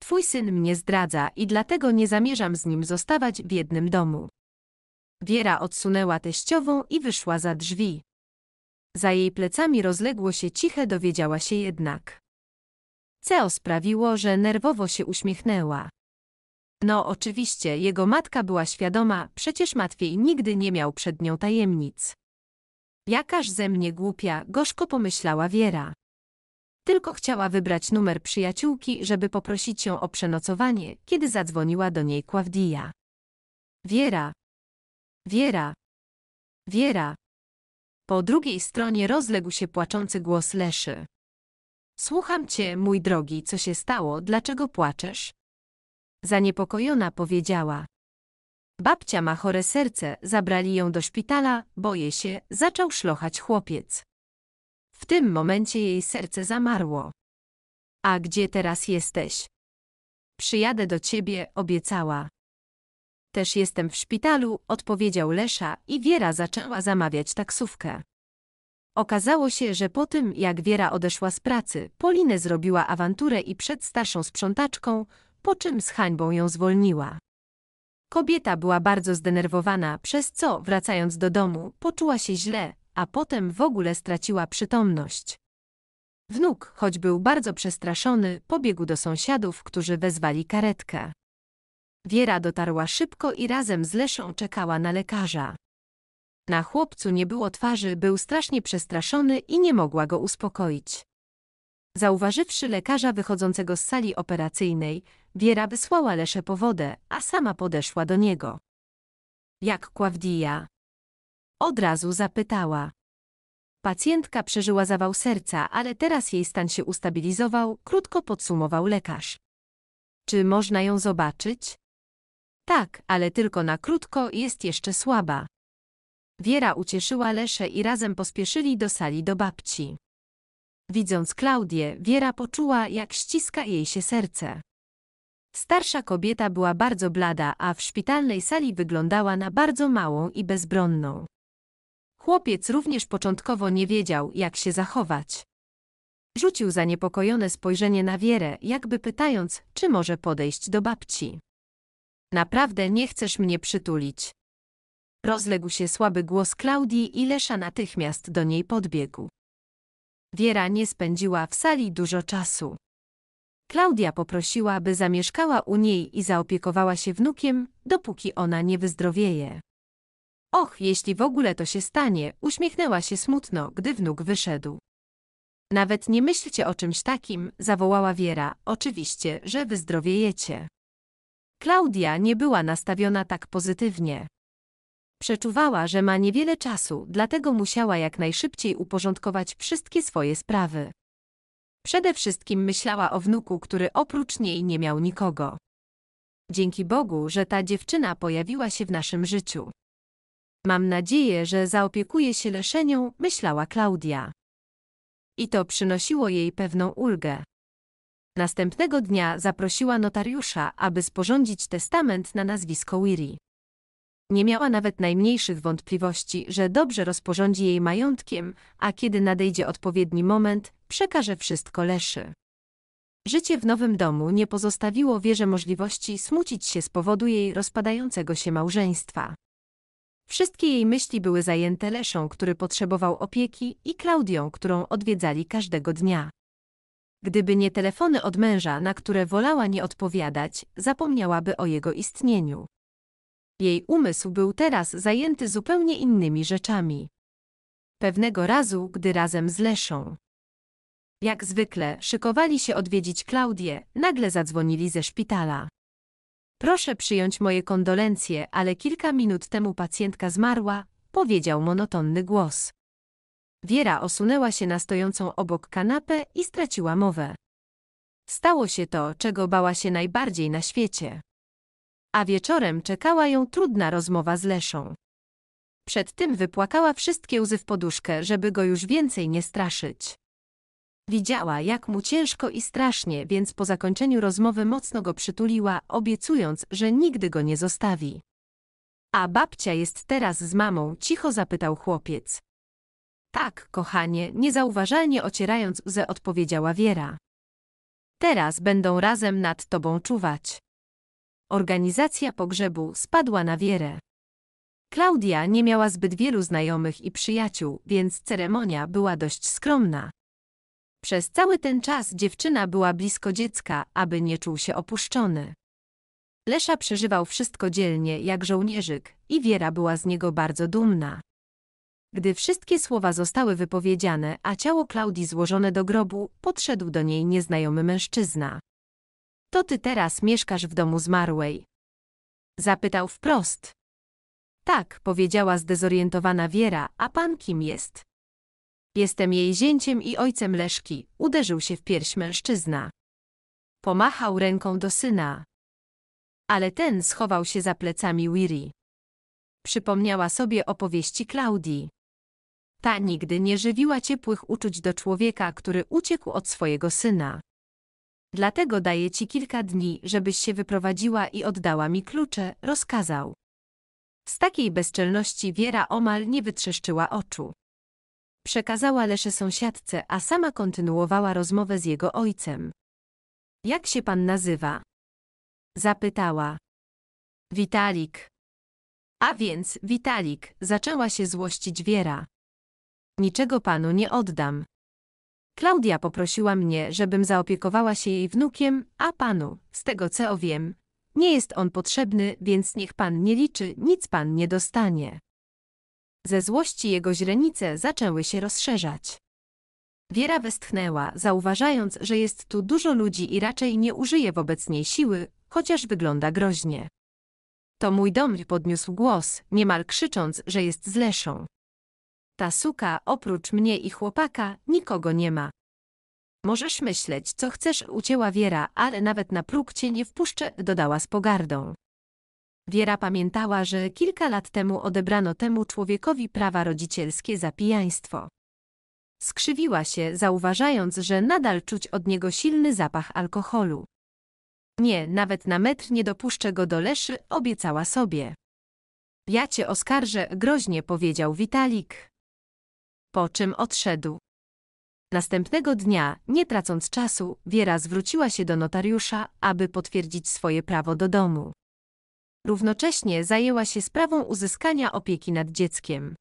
S1: Twój syn mnie zdradza i dlatego nie zamierzam z nim zostawać w jednym domu. Wiera odsunęła teściową i wyszła za drzwi. Za jej plecami rozległo się ciche, dowiedziała się jednak. Ceo sprawiło, że nerwowo się uśmiechnęła. No oczywiście, jego matka była świadoma, przecież Matwiej nigdy nie miał przed nią tajemnic. Jakaż ze mnie głupia, gorzko pomyślała Wiera. Tylko chciała wybrać numer przyjaciółki, żeby poprosić ją o przenocowanie, kiedy zadzwoniła do niej Kławdija. Wiera. Wiera. Wiera. Po drugiej stronie rozległ się płaczący głos Leszy. Słucham cię, mój drogi, co się stało, dlaczego płaczesz? Zaniepokojona powiedziała. Babcia ma chore serce, zabrali ją do szpitala, boję się, zaczął szlochać chłopiec. W tym momencie jej serce zamarło. A gdzie teraz jesteś? Przyjadę do ciebie, obiecała. Też jestem w szpitalu, odpowiedział Lesza i Wiera zaczęła zamawiać taksówkę. Okazało się, że po tym, jak Wiera odeszła z pracy, Polinę zrobiła awanturę i przed starszą sprzątaczką, po czym z hańbą ją zwolniła. Kobieta była bardzo zdenerwowana, przez co, wracając do domu, poczuła się źle, a potem w ogóle straciła przytomność. Wnuk, choć był bardzo przestraszony, pobiegł do sąsiadów, którzy wezwali karetkę. Wiera dotarła szybko i razem z Leszą czekała na lekarza. Na chłopcu nie było twarzy, był strasznie przestraszony i nie mogła go uspokoić. Zauważywszy lekarza wychodzącego z sali operacyjnej, Wiera wysłała Leszę po wodę, a sama podeszła do niego. Jak Kławdija, od razu zapytała. Pacjentka przeżyła zawał serca, ale teraz jej stan się ustabilizował, krótko podsumował lekarz. Czy można ją zobaczyć? Tak, ale tylko na krótko jest jeszcze słaba. Wiera ucieszyła Leszę i razem pospieszyli do sali do babci. Widząc Klaudię, Wiera poczuła, jak ściska jej się serce. Starsza kobieta była bardzo blada, a w szpitalnej sali wyglądała na bardzo małą i bezbronną. Chłopiec również początkowo nie wiedział, jak się zachować. Rzucił zaniepokojone spojrzenie na Wierę, jakby pytając, czy może podejść do babci. Naprawdę nie chcesz mnie przytulić. Rozległ się słaby głos Klaudii i Lesza natychmiast do niej podbiegł. Wiera nie spędziła w sali dużo czasu. Klaudia poprosiła, by zamieszkała u niej i zaopiekowała się wnukiem, dopóki ona nie wyzdrowieje. Och, jeśli w ogóle to się stanie, uśmiechnęła się smutno, gdy wnuk wyszedł. Nawet nie myślcie o czymś takim, zawołała Wiera, oczywiście, że wyzdrowiejecie. Klaudia nie była nastawiona tak pozytywnie. Przeczuwała, że ma niewiele czasu, dlatego musiała jak najszybciej uporządkować wszystkie swoje sprawy. Przede wszystkim myślała o wnuku, który oprócz niej nie miał nikogo. Dzięki Bogu, że ta dziewczyna pojawiła się w naszym życiu. Mam nadzieję, że zaopiekuje się Leszenią, myślała Klaudia. I to przynosiło jej pewną ulgę. Następnego dnia zaprosiła notariusza, aby sporządzić testament na nazwisko Weary. Nie miała nawet najmniejszych wątpliwości, że dobrze rozporządzi jej majątkiem, a kiedy nadejdzie odpowiedni moment, przekaże wszystko Leszy. Życie w nowym domu nie pozostawiło wierze możliwości smucić się z powodu jej rozpadającego się małżeństwa. Wszystkie jej myśli były zajęte Leszą, który potrzebował opieki, i Klaudią, którą odwiedzali każdego dnia. Gdyby nie telefony od męża, na które wolała nie odpowiadać, zapomniałaby o jego istnieniu. Jej umysł był teraz zajęty zupełnie innymi rzeczami. Pewnego razu, gdy razem z Leszą. Jak zwykle, szykowali się odwiedzić Klaudię, nagle zadzwonili ze szpitala. Proszę przyjąć moje kondolencje, ale kilka minut temu pacjentka zmarła, powiedział monotonny głos. Wiera osunęła się na stojącą obok kanapę i straciła mowę. Stało się to, czego bała się najbardziej na świecie. A wieczorem czekała ją trudna rozmowa z Leszą. Przed tym wypłakała wszystkie łzy w poduszkę, żeby go już więcej nie straszyć. Widziała, jak mu ciężko i strasznie, więc po zakończeniu rozmowy mocno go przytuliła, obiecując, że nigdy go nie zostawi. A babcia jest teraz z mamą? cicho zapytał chłopiec. Tak, kochanie, niezauważalnie ocierając ze odpowiedziała Wiera. Teraz będą razem nad tobą czuwać. Organizacja pogrzebu spadła na Wierę. Klaudia nie miała zbyt wielu znajomych i przyjaciół, więc ceremonia była dość skromna. Przez cały ten czas dziewczyna była blisko dziecka, aby nie czuł się opuszczony. Lesza przeżywał wszystko dzielnie, jak żołnierzyk, i Wiera była z niego bardzo dumna. Gdy wszystkie słowa zostały wypowiedziane, a ciało Klaudii złożone do grobu, podszedł do niej nieznajomy mężczyzna. To ty teraz mieszkasz w domu zmarłej? Zapytał wprost. Tak, powiedziała zdezorientowana Wiera, a pan kim jest? Jestem jej zięciem i ojcem Leszki, uderzył się w pierś mężczyzna. Pomachał ręką do syna. Ale ten schował się za plecami Wiri. Przypomniała sobie opowieści Klaudii. Ta nigdy nie żywiła ciepłych uczuć do człowieka, który uciekł od swojego syna. Dlatego daję ci kilka dni, żebyś się wyprowadziła i oddała mi klucze, rozkazał. Z takiej bezczelności Wiera omal nie wytrzeszczyła oczu. Przekazała Leszę sąsiadce, a sama kontynuowała rozmowę z jego ojcem. Jak się pan nazywa? Zapytała. Witalik. A więc, Witalik, zaczęła się złościć Wiera. Niczego panu nie oddam. Klaudia poprosiła mnie, żebym zaopiekowała się jej wnukiem, a panu, z tego co wiem, nie jest on potrzebny, więc niech pan nie liczy, nic pan nie dostanie. Ze złości jego źrenice zaczęły się rozszerzać. Wiera westchnęła, zauważając, że jest tu dużo ludzi i raczej nie użyje wobec niej siły, chociaż wygląda groźnie. To mój dom podniósł głos, niemal krzycząc, że jest zleszą. Ta suka, oprócz mnie i chłopaka, nikogo nie ma. Możesz myśleć, co chcesz, ucięła Wiera, ale nawet na próg cię nie wpuszczę, dodała z pogardą. Wiera pamiętała, że kilka lat temu odebrano temu człowiekowi prawa rodzicielskie za pijaństwo. Skrzywiła się, zauważając, że nadal czuć od niego silny zapach alkoholu. Nie, nawet na metr nie dopuszczę go do leszy, obiecała sobie. Ja cię oskarżę, groźnie powiedział Witalik. Po czym odszedł. Następnego dnia, nie tracąc czasu, Wiera zwróciła się do notariusza, aby potwierdzić swoje prawo do domu. Równocześnie zajęła się sprawą uzyskania opieki nad dzieckiem.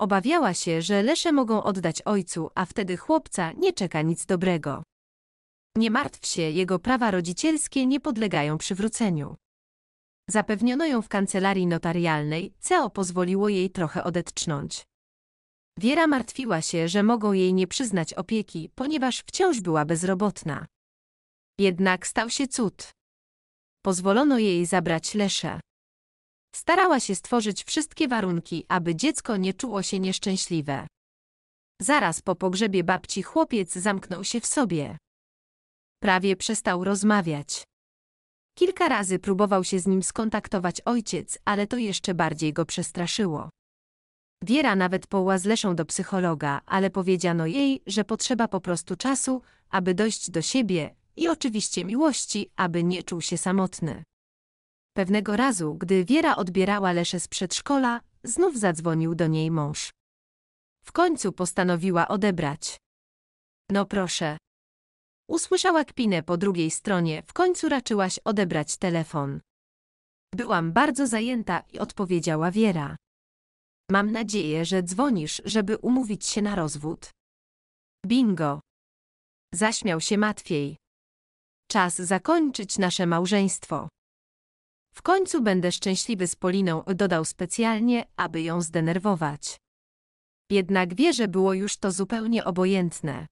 S1: Obawiała się, że Lesze mogą oddać ojcu, a wtedy chłopca nie czeka nic dobrego. Nie martw się, jego prawa rodzicielskie nie podlegają przywróceniu. Zapewniono ją w kancelarii notarialnej, CEO pozwoliło jej trochę odetchnąć. Wiera martwiła się, że mogą jej nie przyznać opieki, ponieważ wciąż była bezrobotna. Jednak stał się cud. Pozwolono jej zabrać Lesza. Starała się stworzyć wszystkie warunki, aby dziecko nie czuło się nieszczęśliwe. Zaraz po pogrzebie babci chłopiec zamknął się w sobie. Prawie przestał rozmawiać. Kilka razy próbował się z nim skontaktować ojciec, ale to jeszcze bardziej go przestraszyło. Wiera nawet poła z Leszą do psychologa, ale powiedziano jej, że potrzeba po prostu czasu, aby dojść do siebie, i oczywiście miłości, aby nie czuł się samotny. Pewnego razu, gdy Wiera odbierała Leszę z przedszkola, znów zadzwonił do niej mąż. W końcu postanowiła odebrać. No proszę. Usłyszała kpinę po drugiej stronie, w końcu raczyłaś odebrać telefon. Byłam bardzo zajęta i odpowiedziała Wiera. Mam nadzieję, że dzwonisz, żeby umówić się na rozwód. Bingo. Zaśmiał się Matwiej. Czas zakończyć nasze małżeństwo. W końcu będę szczęśliwy z Poliną, dodał specjalnie, aby ją zdenerwować. Jednak wie, że było już to zupełnie obojętne.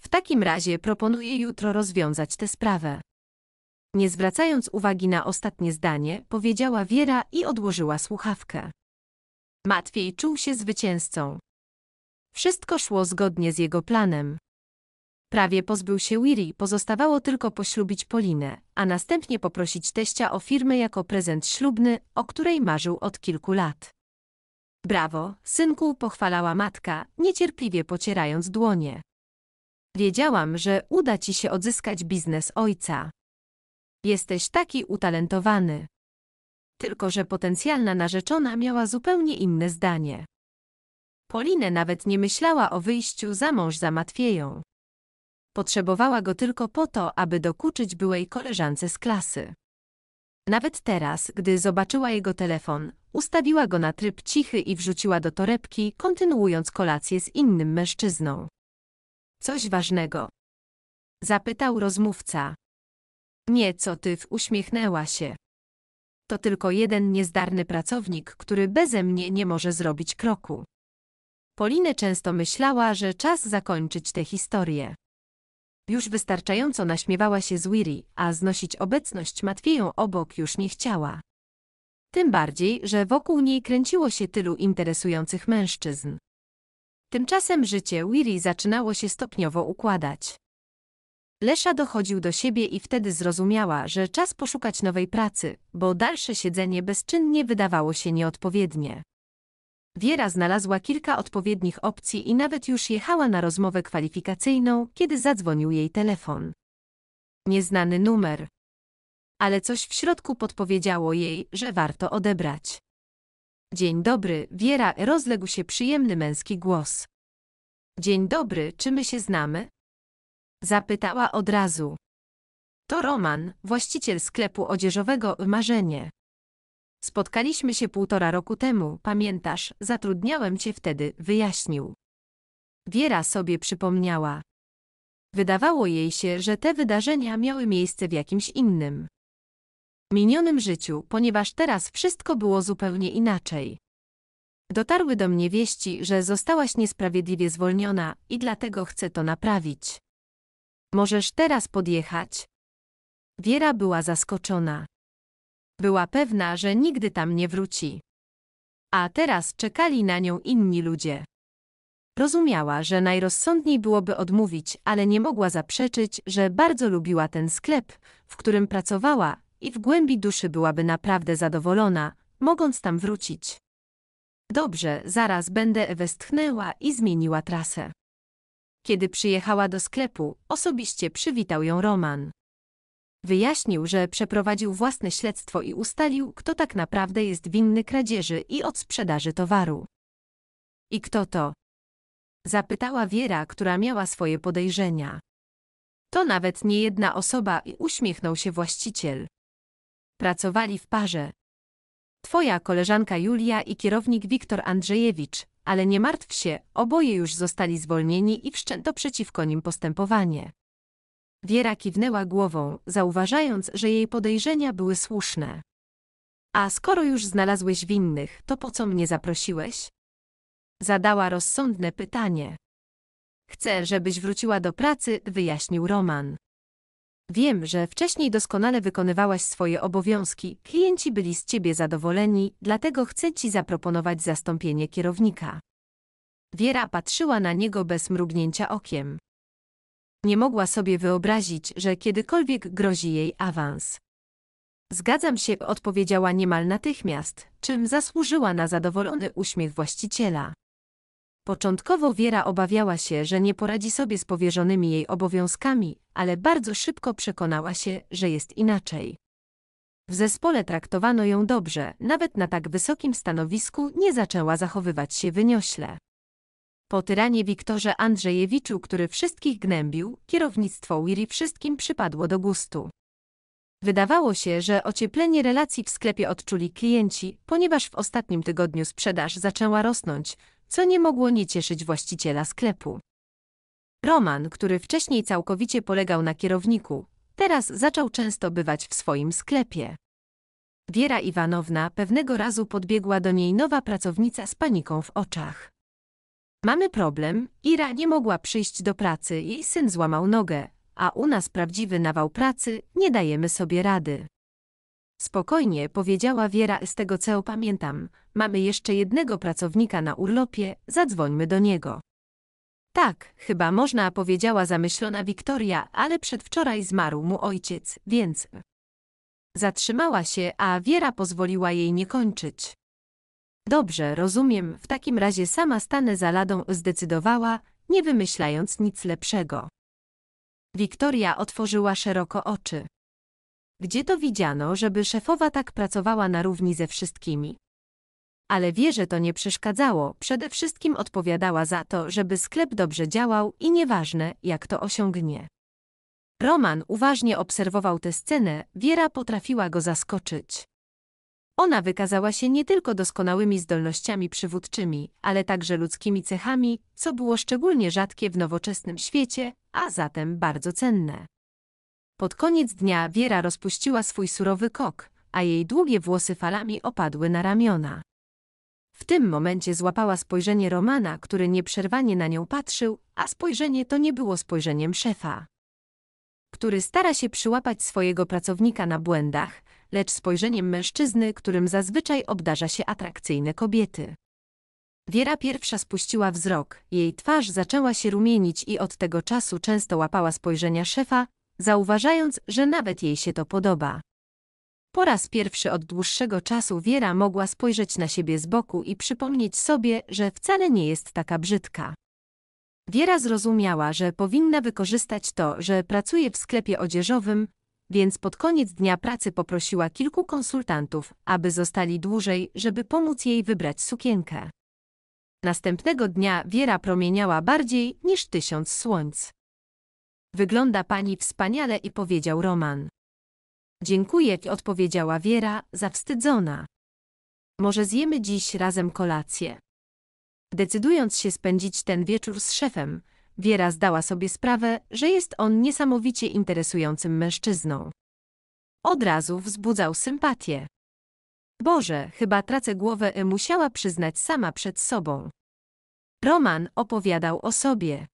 S1: W takim razie proponuję jutro rozwiązać tę sprawę. Nie zwracając uwagi na ostatnie zdanie, powiedziała Wiera i odłożyła słuchawkę. Matwiej czuł się zwycięzcą. Wszystko szło zgodnie z jego planem. Prawie pozbył się Wiri, pozostawało tylko poślubić Polinę, a następnie poprosić teścia o firmę jako prezent ślubny, o której marzył od kilku lat. Brawo, synku, pochwalała matka, niecierpliwie pocierając dłonie. Wiedziałam, że uda ci się odzyskać biznes ojca. Jesteś taki utalentowany. Tylko, że potencjalna narzeczona miała zupełnie inne zdanie. Polinę nawet nie myślała o wyjściu za mąż za Matwieją. Potrzebowała go tylko po to, aby dokuczyć byłej koleżance z klasy. Nawet teraz, gdy zobaczyła jego telefon, ustawiła go na tryb cichy i wrzuciła do torebki, kontynuując kolację z innym mężczyzną. Coś ważnego? Zapytał rozmówca. Nieco tyf ty, uśmiechnęła się. To tylko jeden niezdarny pracownik, który beze mnie nie może zrobić kroku. Polinę często myślała, że czas zakończyć tę historię. Już wystarczająco naśmiewała się z Wiri, a znosić obecność Matwieją obok już nie chciała. Tym bardziej, że wokół niej kręciło się tylu interesujących mężczyzn. Tymczasem życie Wiri zaczynało się stopniowo układać. Lesza dochodził do siebie i wtedy zrozumiała, że czas poszukać nowej pracy, bo dalsze siedzenie bezczynnie wydawało się nieodpowiednie. Wiera znalazła kilka odpowiednich opcji i nawet już jechała na rozmowę kwalifikacyjną, kiedy zadzwonił jej telefon. Nieznany numer. Ale coś w środku podpowiedziało jej, że warto odebrać. Dzień dobry, Wiera, rozległ się przyjemny męski głos. Dzień dobry, czy my się znamy? Zapytała od razu. To Roman, właściciel sklepu odzieżowego Marzenie. Spotkaliśmy się półtora roku temu, pamiętasz, zatrudniałem cię wtedy, wyjaśnił. Wiera sobie przypomniała. Wydawało jej się, że te wydarzenia miały miejsce w jakimś innym, minionym życiu, ponieważ teraz wszystko było zupełnie inaczej. Dotarły do mnie wieści, że zostałaś niesprawiedliwie zwolniona i dlatego chcę to naprawić. Możesz teraz podjechać? Wiera była zaskoczona. Była pewna, że nigdy tam nie wróci. A teraz czekali na nią inni ludzie. Rozumiała, że najrozsądniej byłoby odmówić, ale nie mogła zaprzeczyć, że bardzo lubiła ten sklep, w którym pracowała i w głębi duszy byłaby naprawdę zadowolona, mogąc tam wrócić. Dobrze, zaraz będę westchnęła i zmieniła trasę. Kiedy przyjechała do sklepu, osobiście przywitał ją Roman. Wyjaśnił, że przeprowadził własne śledztwo i ustalił, kto tak naprawdę jest winny kradzieży i odsprzedaży towaru. I kto to? Zapytała Wiera, która miała swoje podejrzenia. To nawet nie jedna osoba i uśmiechnął się właściciel. Pracowali w parze. Twoja koleżanka Julia i kierownik Wiktor Andrzejewicz, ale nie martw się, oboje już zostali zwolnieni i wszczęto przeciwko nim postępowanie. Wiera kiwnęła głową, zauważając, że jej podejrzenia były słuszne. A skoro już znalazłeś winnych, to po co mnie zaprosiłeś? Zadała rozsądne pytanie. Chcę, żebyś wróciła do pracy, wyjaśnił Roman. Wiem, że wcześniej doskonale wykonywałaś swoje obowiązki, klienci byli z ciebie zadowoleni, dlatego chcę ci zaproponować zastąpienie kierownika. Wiera patrzyła na niego bez mrugnięcia okiem. Nie mogła sobie wyobrazić, że kiedykolwiek grozi jej awans. Zgadzam się, odpowiedziała niemal natychmiast, czym zasłużyła na zadowolony uśmiech właściciela. Początkowo Wiera obawiała się, że nie poradzi sobie z powierzonymi jej obowiązkami, ale bardzo szybko przekonała się, że jest inaczej. W zespole traktowano ją dobrze, nawet na tak wysokim stanowisku nie zaczęła zachowywać się wyniośle. Po tyranie Wiktorze Andrzejewiczu, który wszystkich gnębił, kierownictwo Wiri wszystkim przypadło do gustu. Wydawało się, że ocieplenie relacji w sklepie odczuli klienci, ponieważ w ostatnim tygodniu sprzedaż zaczęła rosnąć, co nie mogło nie cieszyć właściciela sklepu. Roman, który wcześniej całkowicie polegał na kierowniku, teraz zaczął często bywać w swoim sklepie. Wiera Iwanowna pewnego razu podbiegła do niej nowa pracownica z paniką w oczach. Mamy problem, Ira nie mogła przyjść do pracy, jej syn złamał nogę, a u nas prawdziwy nawał pracy, nie dajemy sobie rady. Spokojnie, powiedziała Wiera z tego co pamiętam, mamy jeszcze jednego pracownika na urlopie, zadzwońmy do niego. Tak, chyba można, powiedziała zamyślona Wiktoria, ale przedwczoraj zmarł mu ojciec, więc... Zatrzymała się, a Wiera pozwoliła jej nie kończyć. Dobrze, rozumiem, w takim razie sama stanę za ladą zdecydowała, nie wymyślając nic lepszego. Wiktoria otworzyła szeroko oczy. Gdzie to widziano, żeby szefowa tak pracowała na równi ze wszystkimi? Ale wierzę to nie przeszkadzało, przede wszystkim odpowiadała za to, żeby sklep dobrze działał i nieważne, jak to osiągnie. Roman uważnie obserwował tę scenę, Wiera potrafiła go zaskoczyć. Ona wykazała się nie tylko doskonałymi zdolnościami przywódczymi, ale także ludzkimi cechami, co było szczególnie rzadkie w nowoczesnym świecie, a zatem bardzo cenne. Pod koniec dnia Wiera rozpuściła swój surowy kok, a jej długie włosy falami opadły na ramiona. W tym momencie złapała spojrzenie Romana, który nieprzerwanie na nią patrzył, a spojrzenie to nie było spojrzeniem szefa, który stara się przyłapać swojego pracownika na błędach, lecz spojrzeniem mężczyzny, którym zazwyczaj obdarza się atrakcyjne kobiety. Wiera pierwsza spuściła wzrok, jej twarz zaczęła się rumienić i od tego czasu często łapała spojrzenia szefa, zauważając, że nawet jej się to podoba. Po raz pierwszy od dłuższego czasu Wiera mogła spojrzeć na siebie z boku i przypomnieć sobie, że wcale nie jest taka brzydka. Wiera zrozumiała, że powinna wykorzystać to, że pracuje w sklepie odzieżowym, więc pod koniec dnia pracy poprosiła kilku konsultantów, aby zostali dłużej, żeby pomóc jej wybrać sukienkę. Następnego dnia Wiera promieniała bardziej niż tysiąc słońc. Wygląda pani wspaniale i powiedział Roman. Dziękuję, odpowiedziała Wiera, zawstydzona. Może zjemy dziś razem kolację. Decydując się spędzić ten wieczór z szefem, Wiera zdała sobie sprawę, że jest on niesamowicie interesującym mężczyzną. Od razu wzbudzał sympatię. Boże, chyba tracę głowę, y musiała przyznać sama przed sobą. Roman opowiadał o sobie.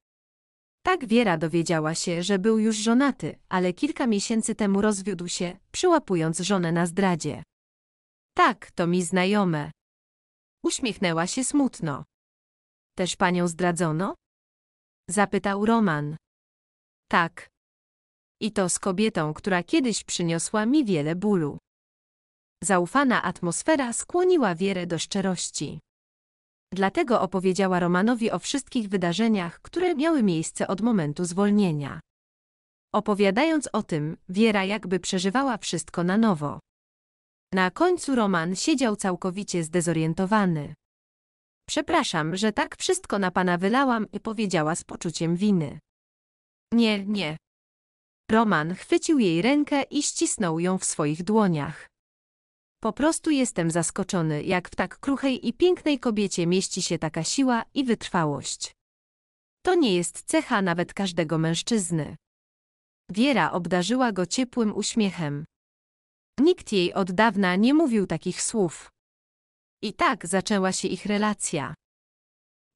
S1: Tak Wiera dowiedziała się, że był już żonaty, ale kilka miesięcy temu rozwiódł się, przyłapując żonę na zdradzie. Tak, to mi znajome. Uśmiechnęła się smutno. Też panią zdradzono? Zapytał Roman. Tak. I to z kobietą, która kiedyś przyniosła mi wiele bólu. Zaufana atmosfera skłoniła Wierę do szczerości. Dlatego opowiedziała Romanowi o wszystkich wydarzeniach, które miały miejsce od momentu zwolnienia. Opowiadając o tym, Wiera jakby przeżywała wszystko na nowo. Na końcu Roman siedział całkowicie zdezorientowany. Przepraszam, że tak wszystko na pana wylałam, powiedziała z poczuciem winy. Nie, nie. Roman chwycił jej rękę i ścisnął ją w swoich dłoniach. Po prostu jestem zaskoczony, jak w tak kruchej i pięknej kobiecie mieści się taka siła i wytrwałość. To nie jest cecha nawet każdego mężczyzny. Wiera obdarzyła go ciepłym uśmiechem. Nikt jej od dawna nie mówił takich słów. I tak zaczęła się ich relacja.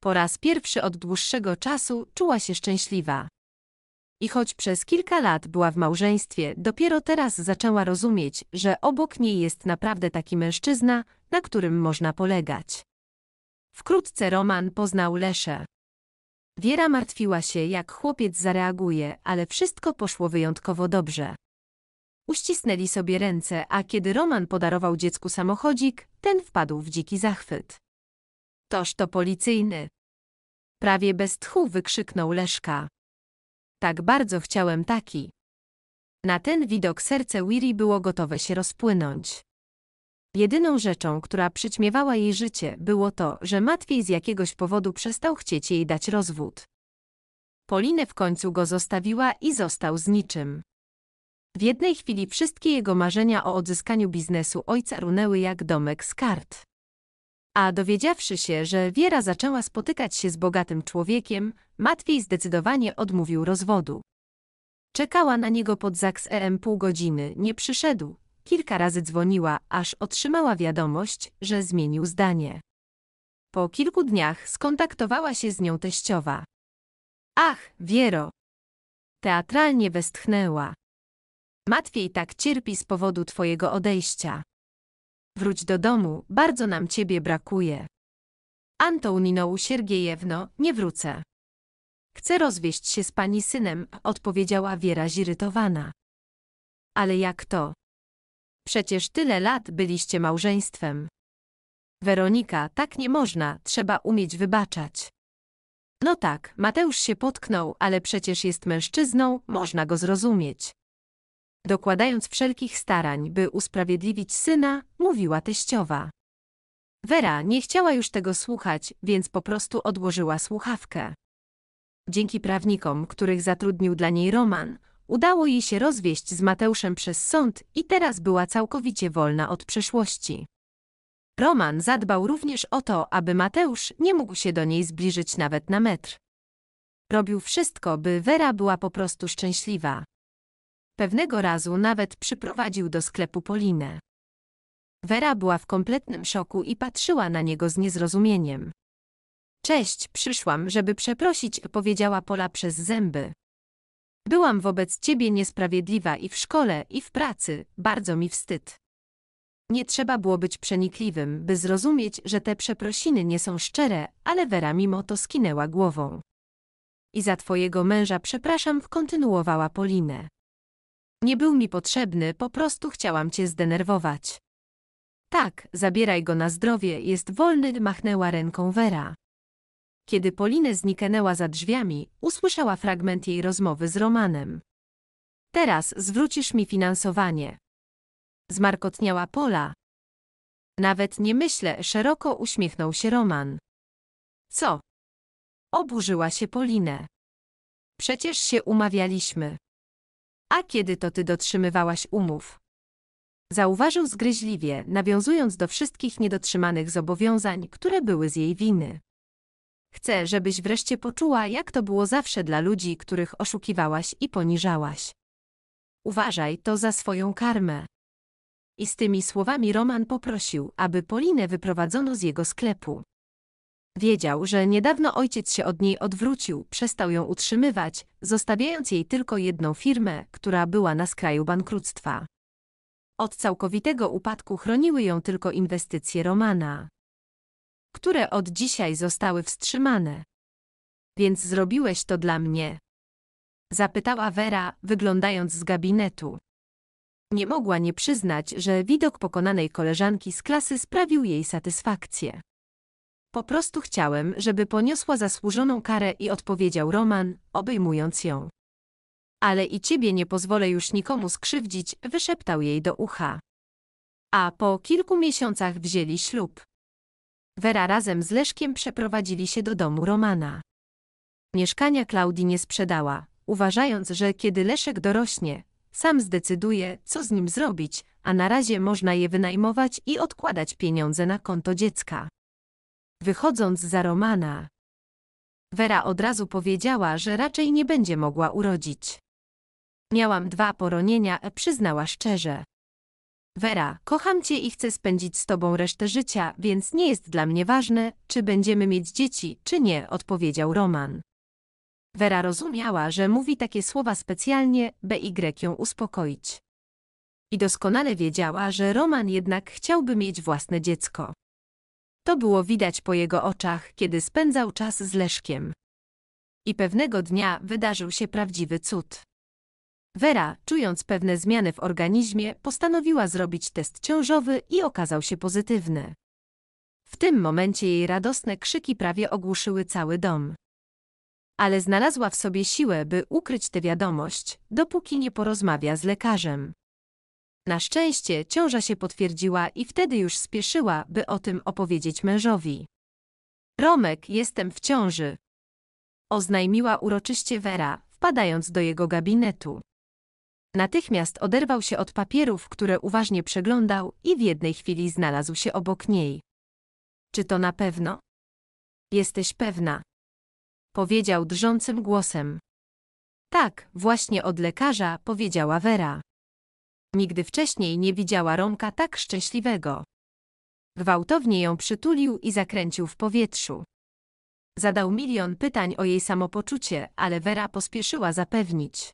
S1: Po raz pierwszy od dłuższego czasu czuła się szczęśliwa. I choć przez kilka lat była w małżeństwie, dopiero teraz zaczęła rozumieć, że obok niej jest naprawdę taki mężczyzna, na którym można polegać. Wkrótce Roman poznał Leszę. Wiera martwiła się, jak chłopiec zareaguje, ale wszystko poszło wyjątkowo dobrze. Uścisnęli sobie ręce, a kiedy Roman podarował dziecku samochodzik, ten wpadł w dziki zachwyt. Toż to policyjny. Prawie bez tchu wykrzyknął Leszka. Tak bardzo chciałem taki. Na ten widok serce Wiri było gotowe się rozpłynąć. Jedyną rzeczą, która przyćmiewała jej życie, było to, że Matwiej z jakiegoś powodu przestał chcieć jej dać rozwód. Polinę w końcu go zostawiła i został z niczym. W jednej chwili wszystkie jego marzenia o odzyskaniu biznesu ojca runęły jak domek z kart. A dowiedziawszy się, że Wiera zaczęła spotykać się z bogatym człowiekiem, Matwiej zdecydowanie odmówił rozwodu. Czekała na niego pod zaks EM pół godziny, nie przyszedł. Kilka razy dzwoniła, aż otrzymała wiadomość, że zmienił zdanie. Po kilku dniach skontaktowała się z nią teściowa. Ach, Wiero! Teatralnie westchnęła. Matwiej tak cierpi z powodu twojego odejścia. Wróć do domu, bardzo nam ciebie brakuje. Antonino Siergiejewno, nie wrócę. Chcę rozwieść się z pani synem, odpowiedziała Wiera zirytowana. Ale jak to? Przecież tyle lat byliście małżeństwem. Weronika, tak nie można, trzeba umieć wybaczać. No tak, Mateusz się potknął, ale przecież jest mężczyzną, można go zrozumieć dokładając wszelkich starań, by usprawiedliwić syna, mówiła teściowa. Wera nie chciała już tego słuchać, więc po prostu odłożyła słuchawkę. Dzięki prawnikom, których zatrudnił dla niej Roman, udało jej się rozwieść z Mateuszem przez sąd i teraz była całkowicie wolna od przeszłości. Roman zadbał również o to, aby Mateusz nie mógł się do niej zbliżyć nawet na metr. Robił wszystko, by Wera była po prostu szczęśliwa. Pewnego razu nawet przyprowadził do sklepu Polinę. Wera była w kompletnym szoku i patrzyła na niego z niezrozumieniem. Cześć, przyszłam, żeby przeprosić, powiedziała Pola przez zęby. Byłam wobec ciebie niesprawiedliwa i w szkole, i w pracy, bardzo mi wstyd. Nie trzeba było być przenikliwym, by zrozumieć, że te przeprosiny nie są szczere, ale Wera mimo to skinęła głową. I za twojego męża przepraszam, kontynuowała Polinę. Nie był mi potrzebny, po prostu chciałam cię zdenerwować. Tak, zabieraj go na zdrowie, jest wolny, machnęła ręką Vera. Kiedy Polinę zniknęła za drzwiami, usłyszała fragment jej rozmowy z Romanem. Teraz zwrócisz mi finansowanie. Zmarkotniała Pola. Nawet nie myślę, szeroko uśmiechnął się Roman. Co? Oburzyła się Polinę. Przecież się umawialiśmy. A kiedy to ty dotrzymywałaś umów? Zauważył zgryźliwie, nawiązując do wszystkich niedotrzymanych zobowiązań, które były z jej winy. Chcę, żebyś wreszcie poczuła, jak to było zawsze dla ludzi, których oszukiwałaś i poniżałaś. Uważaj to za swoją karmę. I z tymi słowami Roman poprosił, aby Polinę wyprowadzono z jego sklepu. Wiedział, że niedawno ojciec się od niej odwrócił, przestał ją utrzymywać, zostawiając jej tylko jedną firmę, która była na skraju bankructwa. Od całkowitego upadku chroniły ją tylko inwestycje Romana, które od dzisiaj zostały wstrzymane. Więc zrobiłeś to dla mnie? Zapytała Vera, wyglądając z gabinetu. Nie mogła nie przyznać, że widok pokonanej koleżanki z klasy sprawił jej satysfakcję. Po prostu chciałem, żeby poniosła zasłużoną karę i odpowiedział Roman, obejmując ją. Ale i ciebie nie pozwolę już nikomu skrzywdzić, wyszeptał jej do ucha. A po kilku miesiącach wzięli ślub. Wera razem z Leszkiem przeprowadzili się do domu Romana. Mieszkania Klaudii nie sprzedała, uważając, że kiedy Leszek dorośnie, sam zdecyduje, co z nim zrobić, a na razie można je wynajmować i odkładać pieniądze na konto dziecka. Wychodząc za Romana, Wera od razu powiedziała, że raczej nie będzie mogła urodzić. Miałam dwa poronienia, e, przyznała szczerze. Wera, kocham cię i chcę spędzić z tobą resztę życia, więc nie jest dla mnie ważne, czy będziemy mieć dzieci, czy nie, odpowiedział Roman. Wera rozumiała, że mówi takie słowa specjalnie, by Y ją uspokoić. I doskonale wiedziała, że Roman jednak chciałby mieć własne dziecko. To było widać po jego oczach, kiedy spędzał czas z Leszkiem. I pewnego dnia wydarzył się prawdziwy cud. Vera, czując pewne zmiany w organizmie, postanowiła zrobić test ciążowy i okazał się pozytywny. W tym momencie jej radosne krzyki prawie ogłuszyły cały dom. Ale znalazła w sobie siłę, by ukryć tę wiadomość, dopóki nie porozmawia z lekarzem. Na szczęście ciąża się potwierdziła i wtedy już spieszyła, by o tym opowiedzieć mężowi. Romek, jestem w ciąży. Oznajmiła uroczyście Wera, wpadając do jego gabinetu. Natychmiast oderwał się od papierów, które uważnie przeglądał i w jednej chwili znalazł się obok niej. Czy to na pewno? Jesteś pewna. Powiedział drżącym głosem. Tak, właśnie od lekarza, powiedziała Wera. Nigdy wcześniej nie widziała Romka tak szczęśliwego. Gwałtownie ją przytulił i zakręcił w powietrzu. Zadał milion pytań o jej samopoczucie, ale Vera pospieszyła zapewnić,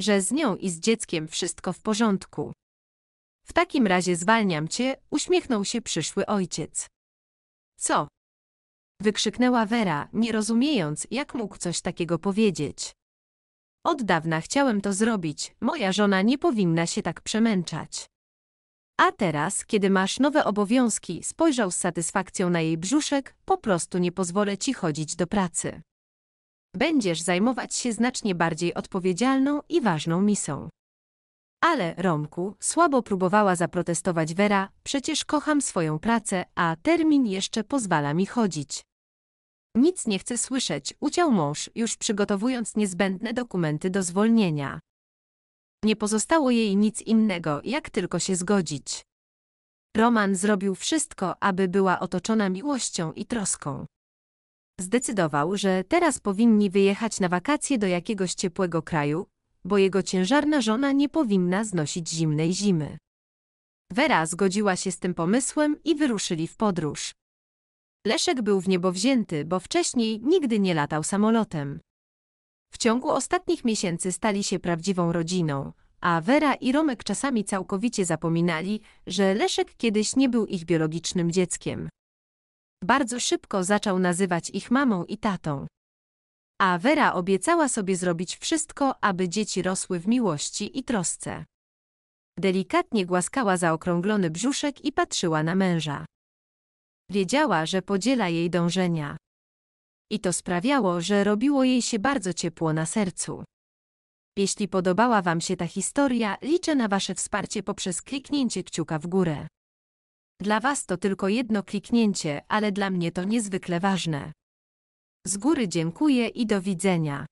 S1: że z nią i z dzieckiem wszystko w porządku. W takim razie zwalniam cię, uśmiechnął się przyszły ojciec. Co? Wykrzyknęła Vera, nie rozumiejąc, jak mógł coś takiego powiedzieć. Od dawna chciałem to zrobić, moja żona nie powinna się tak przemęczać. A teraz, kiedy masz nowe obowiązki, spojrzał z satysfakcją na jej brzuszek, po prostu nie pozwolę ci chodzić do pracy. Będziesz zajmować się znacznie bardziej odpowiedzialną i ważną misją. Ale, Romku, słabo próbowała zaprotestować Vera, przecież kocham swoją pracę, a termin jeszcze pozwala mi chodzić. Nic nie chcę słyszeć, uciął mąż, już przygotowując niezbędne dokumenty do zwolnienia. Nie pozostało jej nic innego, jak tylko się zgodzić. Roman zrobił wszystko, aby była otoczona miłością i troską. Zdecydował, że teraz powinni wyjechać na wakacje do jakiegoś ciepłego kraju, bo jego ciężarna żona nie powinna znosić zimnej zimy. Vera zgodziła się z tym pomysłem i wyruszyli w podróż. Leszek był w niebo wzięty, bo wcześniej nigdy nie latał samolotem. W ciągu ostatnich miesięcy stali się prawdziwą rodziną, a Wera i Romek czasami całkowicie zapominali, że Leszek kiedyś nie był ich biologicznym dzieckiem. Bardzo szybko zaczął nazywać ich mamą i tatą. A Wera obiecała sobie zrobić wszystko, aby dzieci rosły w miłości i trosce. Delikatnie głaskała zaokrąglony brzuszek i patrzyła na męża. Wiedziała, że podziela jej dążenia. I to sprawiało, że robiło jej się bardzo ciepło na sercu. Jeśli podobała Wam się ta historia, liczę na Wasze wsparcie poprzez kliknięcie kciuka w górę. Dla Was to tylko jedno kliknięcie, ale dla mnie to niezwykle ważne. Z góry dziękuję i do widzenia.